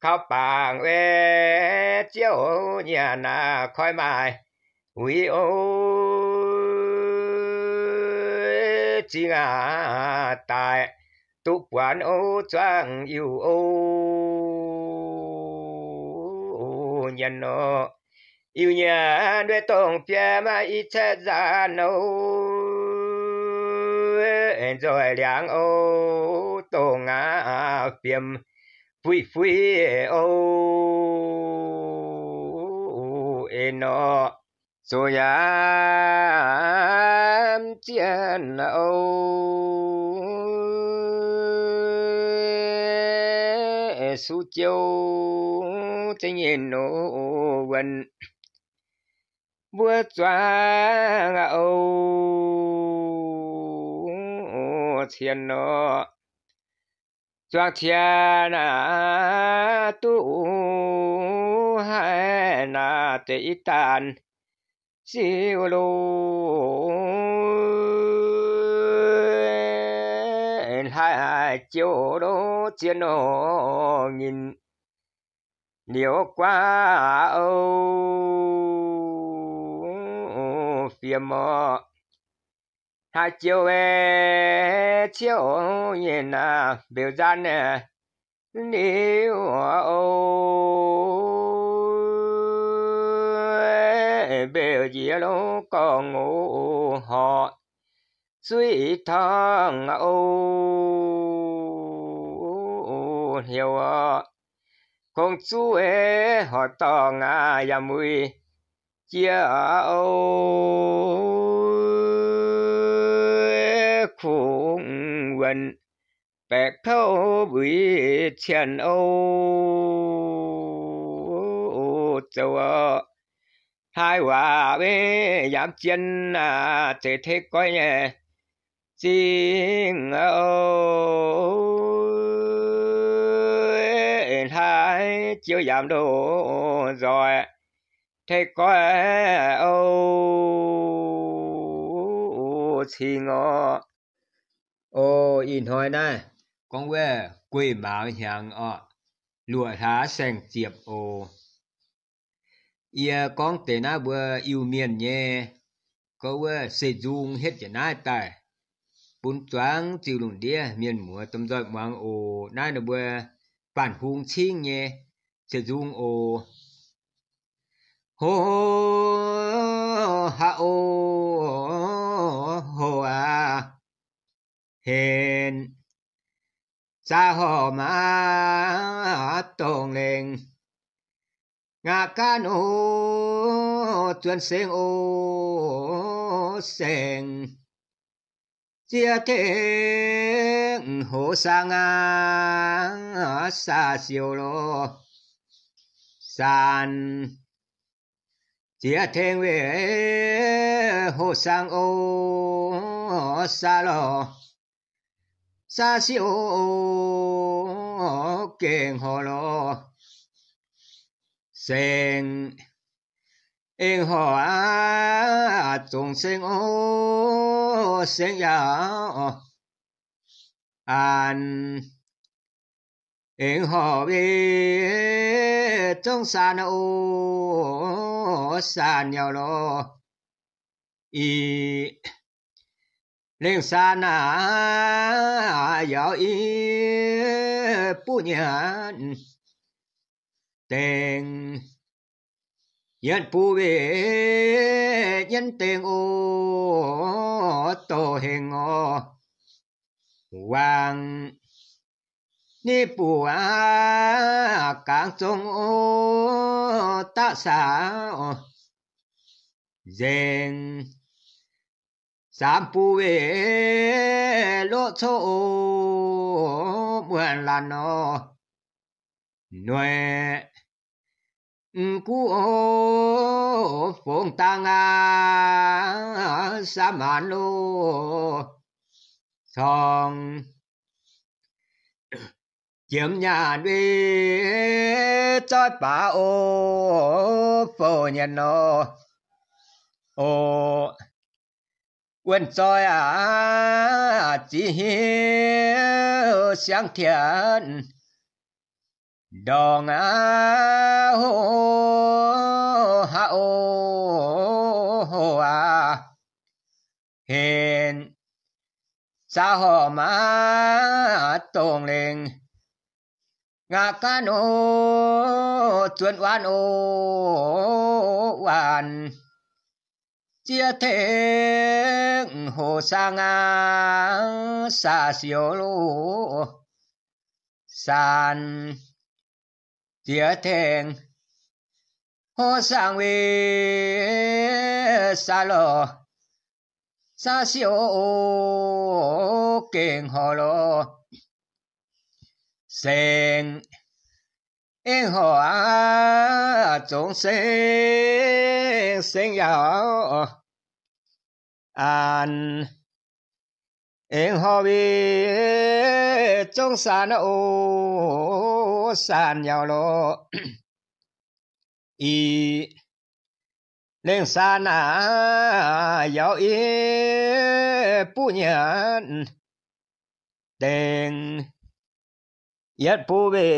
[SPEAKER 1] khóc bàng ê chiếu nhà nà khói mai quý ô chỉ ngà tài tu quán ô choàng yêu ô nhano yêu nhà đuôi tông phía mà ít già nâu nấu rồi liang ô tổ ngã phiêm phui phui ô em eno so yam chien ô 苏州真言诺文，我转哦天咯，转天啊都海那得一单，修路。hai hà chiếu đô chiến nhìn nếu qua âu phía mò hai chiều về chiều nhìn à biểu gian nè nếu âu biểu gì lô còn ngủ họ suy thang ô hiểu con chú ế họ to ngà ya mui chia ô khủng quần bẹ khâu bụi chèn ô châu hai hòa bê giảm chân à thế thế coi nhé xin ơi hai chưa giảm đủ rồi thế có ô thì ngọ ô in hồi nè, con về quỳ máu hàng ọ lụa thá sen diệp ô ia con tên na vừa yêu miền nhé có vừa sử dụng hết cái nai tài bún toán chiều lùng đĩa miền mùa tâm dọi mang ô nai nè bùa bản hùng chiên nhé sẽ dùng ô hô hô ha ô hô à hèn xa hò má tông lên ngà ca nô tuyên sinh ô sen chia thế hồ sang xa siêu lô san chia thế về hồ sang ô xa lô xa siêu kiện hồ lô sen in hoa chúng sinh ô เสียงยาวอ่านเองหอบเอจงสานโอสานยาวโลอีเล่งสานายาวอีปุญญาเต็ง 연부에 연땡오 또행오 왕 니부아 강종오 따사오 젠 삼부에 로초오 무한란오 뇌 của phong tăng a sa man lô song chiếm nhà đi cho bà ô phô nhân ô ô quân soi à chỉ hiếu sáng thiện đò ngã hô hạ ô hô à hiền sa họ má tồn lên ngà ca nô chuẩn oan ô oan chia thế hồ sa nga sa siêu lô san 二天，和尚为杀了，杀事哦？更好喽？生因何啊？众生生要安？em họ bị trong sàn ô sàn nhau lộ y lên sàn à giàu y bu nhận tiền yết bu bị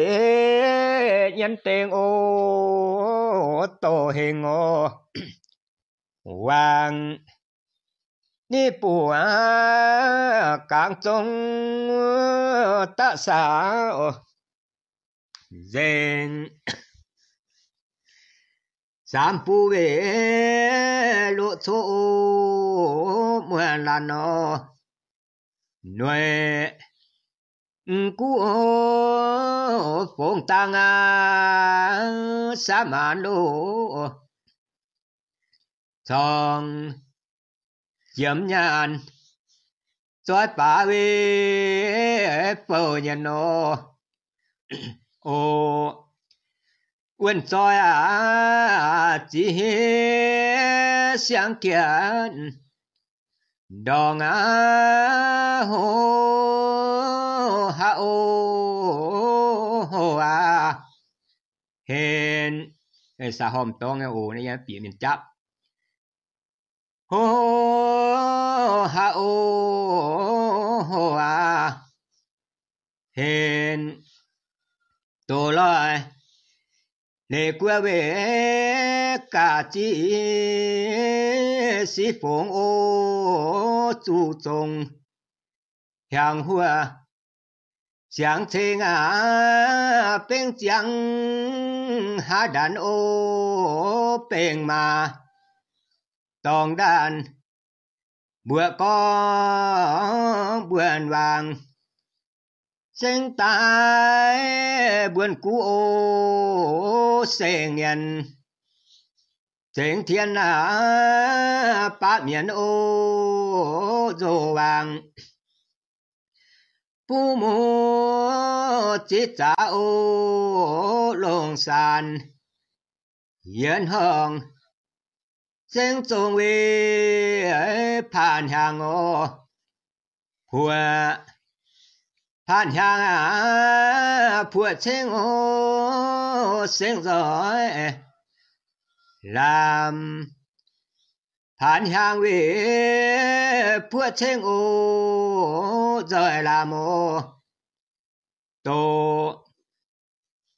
[SPEAKER 1] nhân tiền ô tô hình ô hoàng ni bù á càng trông ta xã rèn sám bù về lộ chỗ mùa là nó nuôi cú phong tăng á sa ma lô thong dẫm nhà anh xót bà vi phở nhà nó ô quên soi à chỉ sáng kiến đong à hô ha ô hô à hên sa hôm to nghe ô này nhá, biển miền chấp hô ha ô hô à hên tổ lại lệ quê về cả chi sĩ phong ô chú trọng hàng hoa sáng thế ngã bên chẳng hạ đàn ô bên mà toàn đàn bữa có buồn vàng sinh tại buồn cũ ô xề nghiền tiếng thiên là bát miền ô dù vàng phú mô chỉ trả ô lồng sàn yên hồng 正中位盼向我，盼盼向啊，盼清我醒在 làm Hàn hàng vị bước trên ô rồi làm ô, rồi làm ô, Tổ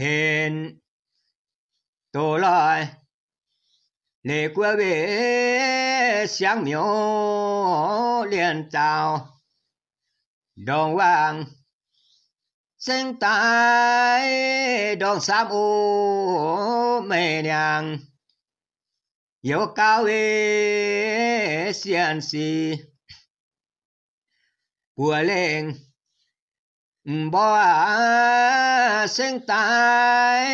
[SPEAKER 1] hiện tổ lại lễ quốc về sáng miếu liền tàu đồng vàng sinh tại đồng sam u mê nàng yêu cao ê xiên xì bùa lên bỏ sinh tại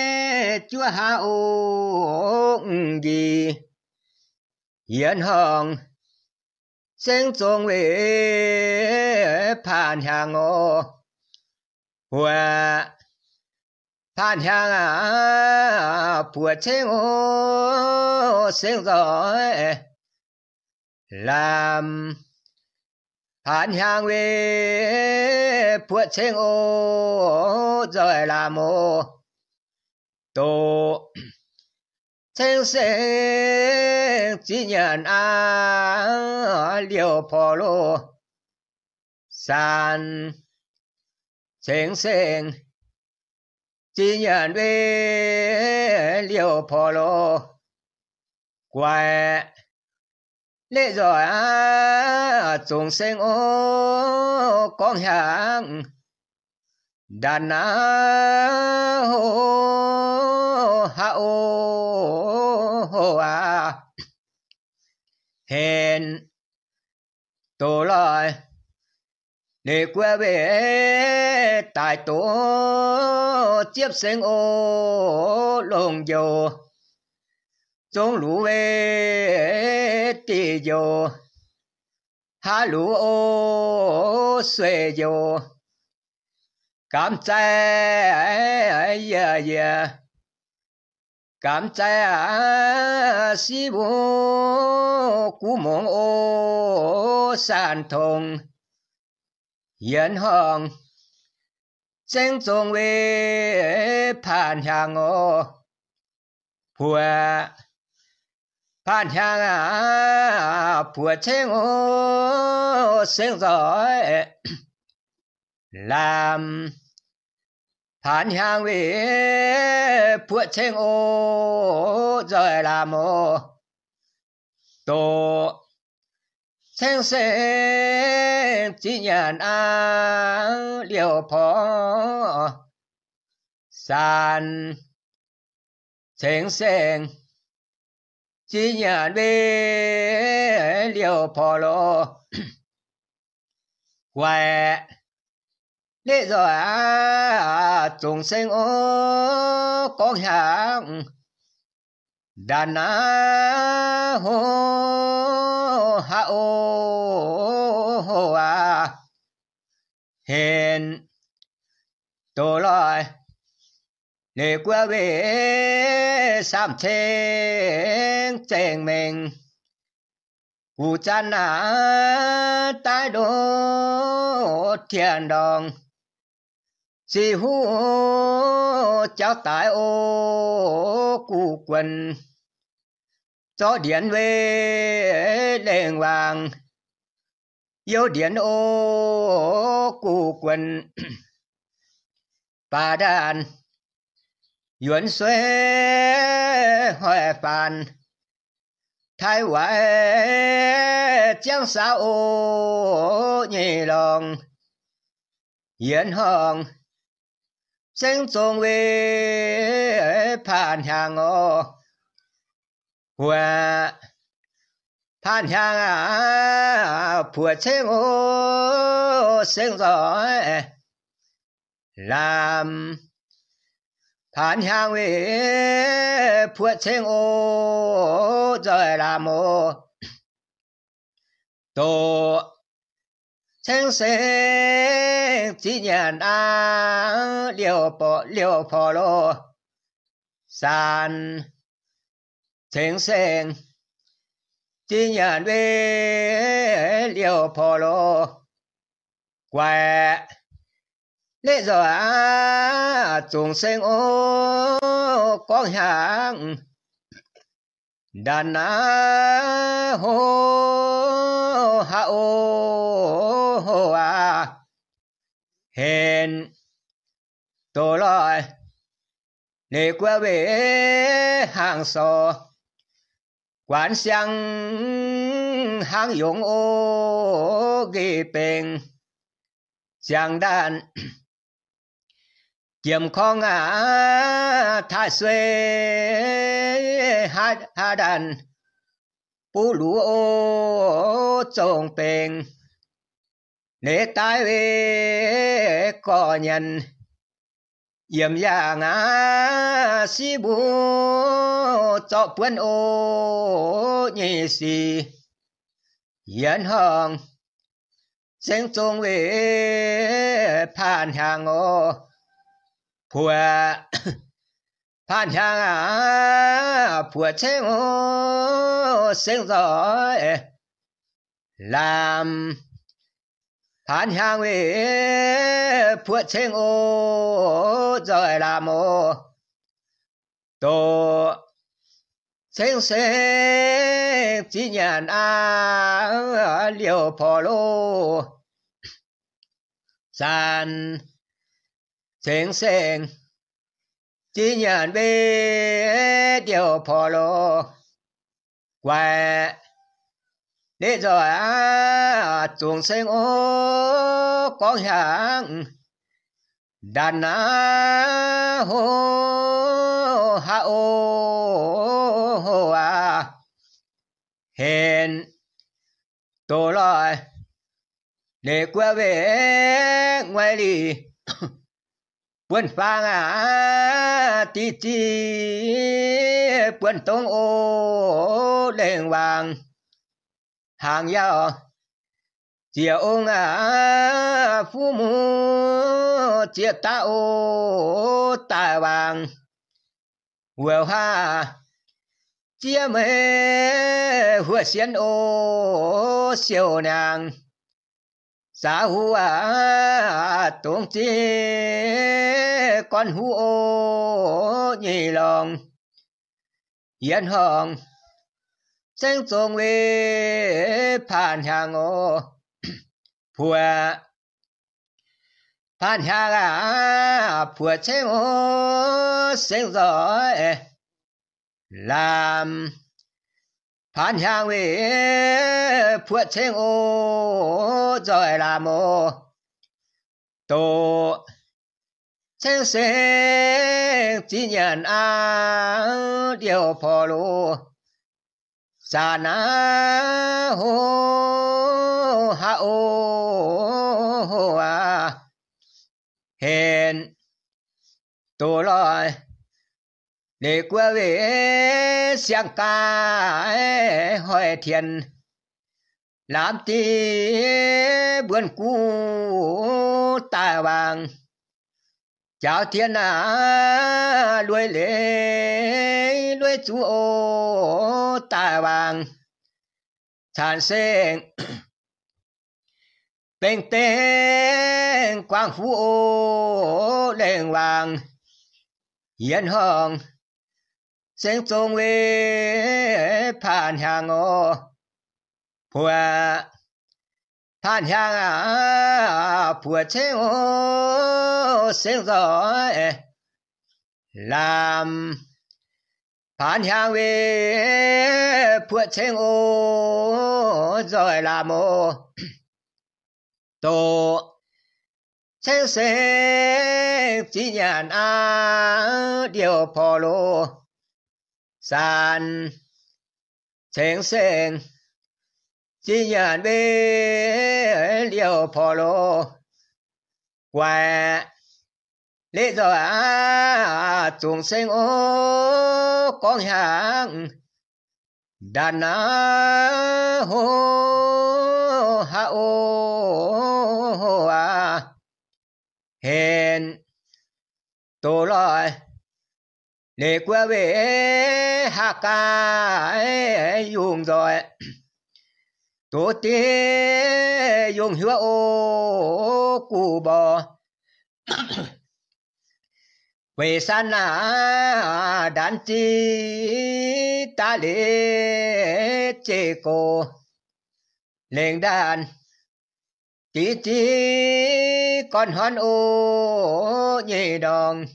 [SPEAKER 1] chúa hạ ô gì yên hồng sinh trong về phản hàng ô và phản hàng à bùa chén ô sinh rồi làm phản hàng về bữa sinh ô rồi là mô tổ sinh sinh chỉ nhận à liều phò lô san sinh sinh chỉ nhận về liều phò lô quay lệ rồi à chúng sinh ô con hàng đàn á hô hạ ô hô à hèn tổ lại để quê về tại tổ tiếp sinh ô lồng dầu 中路为地有，哈路哦水有，甘在爷爷，甘在西部古蒙哦山通，银行正宗为盘香哦，婆。phan hang à phùa chén ô sen giỏi làm phan hang về phùa chén ô rồi làm ô tổ sen sen chỉ nhận à liều phó sàn sen sen chỉ nhà bê liều phò lô quẹ lễ rồi à chúng sinh ô có hàng đàn á hô hạ ô hô à hiền tổ loại nề qua về sam thê chèn mình cụ chan nã tai đô thiên đồng si hú cháu tại ô cụ quân cho điện về đèn vàng yêu điện ô cụ quân ba đàn 元帅海帆，太尉江少二郎，严行正中尉潘香哦，我潘香啊，破青我生在南。phản hang về phuất sinh ô trời là mô tổ sinh sinh chỉ nhận a liều bộ liều phò lô san sinh sinh chỉ nhận về liều phò lô quẹt lễ giờ chúng sinh ô con hàng đàn á hô hạ ô hô à hèn tổ loại để qua về hàng sò quán xăng hàng dụng ô ghi bình chẳng đàn chiếm con à tha xuê ha ha đàn bú lú ô trồng bền lễ tai về cò nhân yếm ya dạ ngã si bú cho quân ô nhị si yên hồng sinh trung về phản hàng ô phùa phan hang à phùa chén ô sinh rồi làm phan hang về phùa chén ô rồi làm ô tổ sinh sinh chỉ nhận à liệu phò lô sàn sen sen chỉ nhận bê điều phò lô quà để rồi à chuồng sen ô có hàng đàn á hô ha ô hô à hèn tổ lại để qua về ngoài đi quân phang à ti, tí quân tông ô lên vàng hàng giao chia ông à phu mu chia ta ô ta vàng vừa ha chia mê vừa xiên ô siêu nàng xã hua à, tổng chia con hú ô nhì lòng yên hồng sinh dùng lê phản hàng ô phùa phản hàng à phùa chênh ô sinh giỏi làm phản hàng về phùa chênh ô giỏi làm ô tổ thế sẽ chỉ nhận a điều phò lô xa na hô ha ô hô à hèn tổ loại để quê về sang ca hỏi thiền làm tí buồn cũ tài vàng chào thiên hạ lui lê lui chú ô tài vàng sản sinh bên tên quang phú ô đèn vàng yên hồng sinh trung vi phản hàng ô phù han hang a ah, phua che o se zo e lam phan hang we phua che o rồi làm o to che se chỉ nhận a ah, điều phò lô san chén sen chỉ nhận bê điều phò lô quả lễ rồi à chúng sinh ô con hàng đàn á hô ha ô hô à hèn tổ loại lễ qua về hạ ca dùng rồi tổ tế dùng hứa ô cụ bò về san na đàn chi ta lễ chê cô lên đàn chỉ chỉ con hoan ô nhị đồng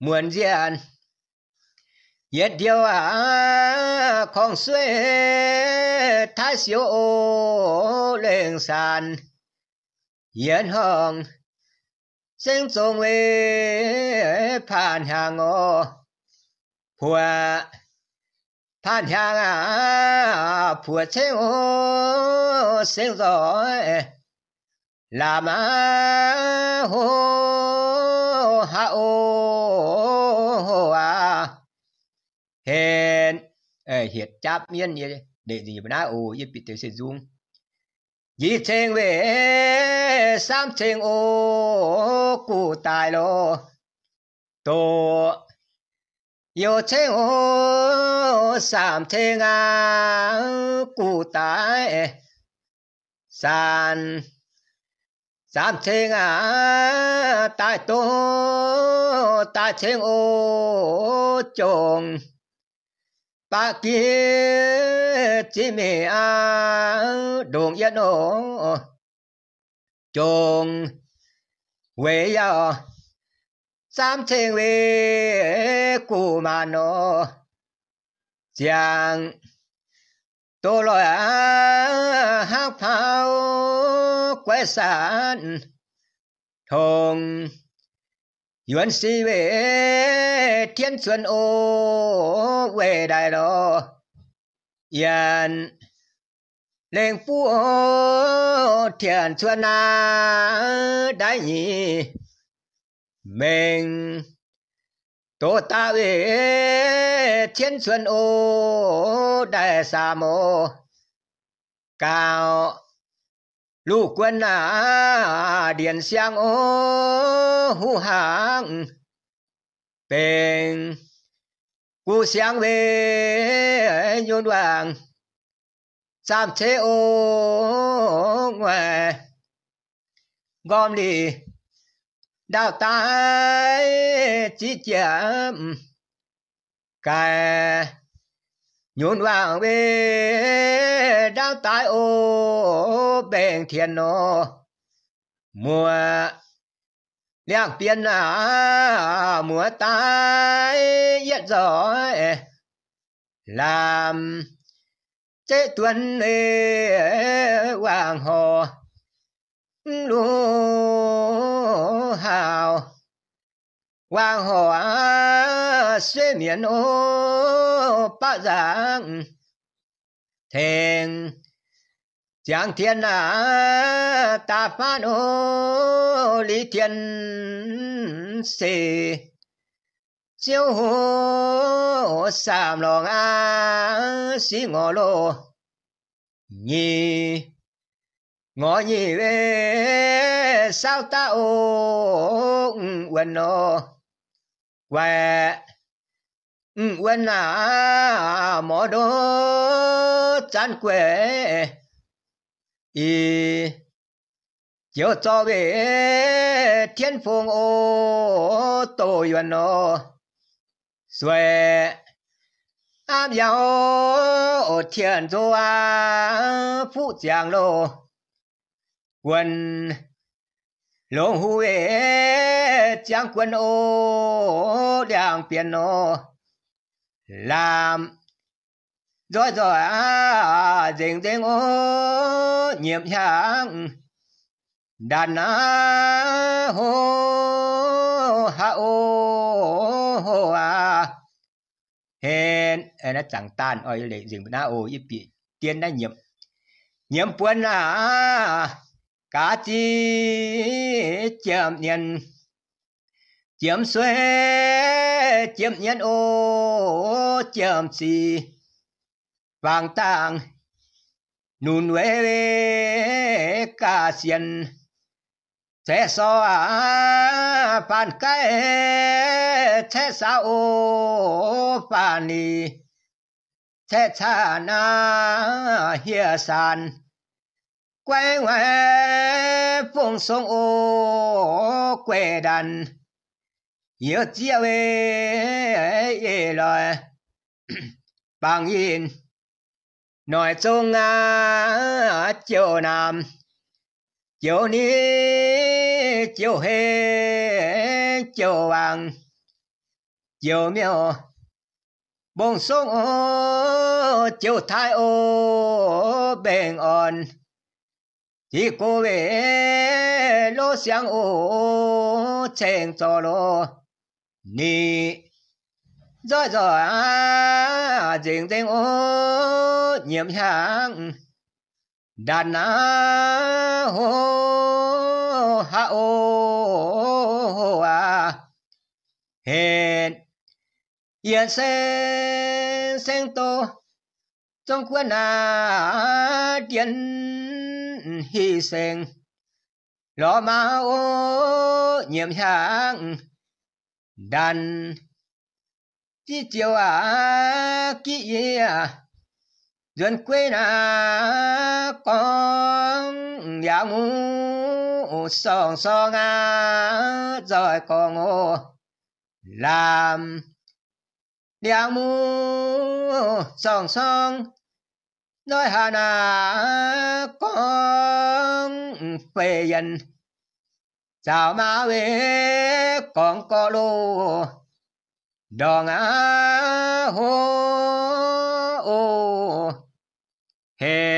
[SPEAKER 1] muôn diện yết điều à con xuê thái siêu lên sàn yên hồng sinh trung uy phan hàng ô phùa phan hàng à phùa chênh ô sinh rồi làm à hô hạ ô hen ờ, hiệt chấp miên như để gì mà nói ô yên bị tới sử dụng yi chênh về sam chênh ô cụ tài lo, tô yo chênh ô sam chênh à cụ tài san sam chênh à tại tô tại chênh ô chồng ba kia chim mẹ a đồn yên nổ chồng quê ya sam chê quê cụ mà nó chàng tô lo à hát pháo quê sản thùng na 原是为天尊哦，为大罗愿灵父天尊啊，大义明 tổ ta về thiên xuân ô đại sa mô cao lu quân à điền sang ô hu hạng bèn cu sang về nhôn đoàn sam thế ô ngoài gom đi đào tai chỉ chạm cài nhuộn vàng bê đau tai ô bèn thiên nô mùa liang tiên à mùa tai yết gió làm chế tuấn ê hoàng hồ lũ hào hoàng hồ à xe niên ô ba giang thèn Giang thiên à ta phá nô lý thiên sĩ chiếu hồ sàm lòng á sĩ ngõ lô Nhì ngõ nhì về sao ta ô quên nô Quẹt Ừ, quên à mỏ đô chán quê y chiều cho về thiên phong ô tổ yuan ô xuê am yao ô thiên châu á phụ giang lô quân lông hú ế giang quân ô đàng biên ô làm rồi rồi à dình dình ô nhiệm hạng đàn á hô ha ô hô à hên nó chẳng tàn ôi lệ dình đã ô ít bị tiên đã nhiệm nhiệm quân à cá chi chậm nhận chiếm xuế chiếm nhân ô chiếm xì vàng tàng nùn huế ca xiên thế so à bàn cái thế sao ô bàn đi thế cha na hiền san quay ngoài phong sông ô quê đàn 要结为来帮人 nội chung á chiều nam chiều ni chiều hê chiều vàng chiều miêu bông sông ô chiều thái ô bền ồn chỉ cô về lô sáng ô chèn cho lô ni rồi rồi à dính dính ô nhiễm hạng đàn á hô ha ô à hẹn yên sen sen tô trong quân à tiến hy sinh lo máu nhiễm hạng đàn chi chiều à kỹ à dần quê na à, con nhà ngu song song à rồi con ngô làm nhà ngu song song nói hà na con phê dân chào má về con có lô đòn á hô ô hè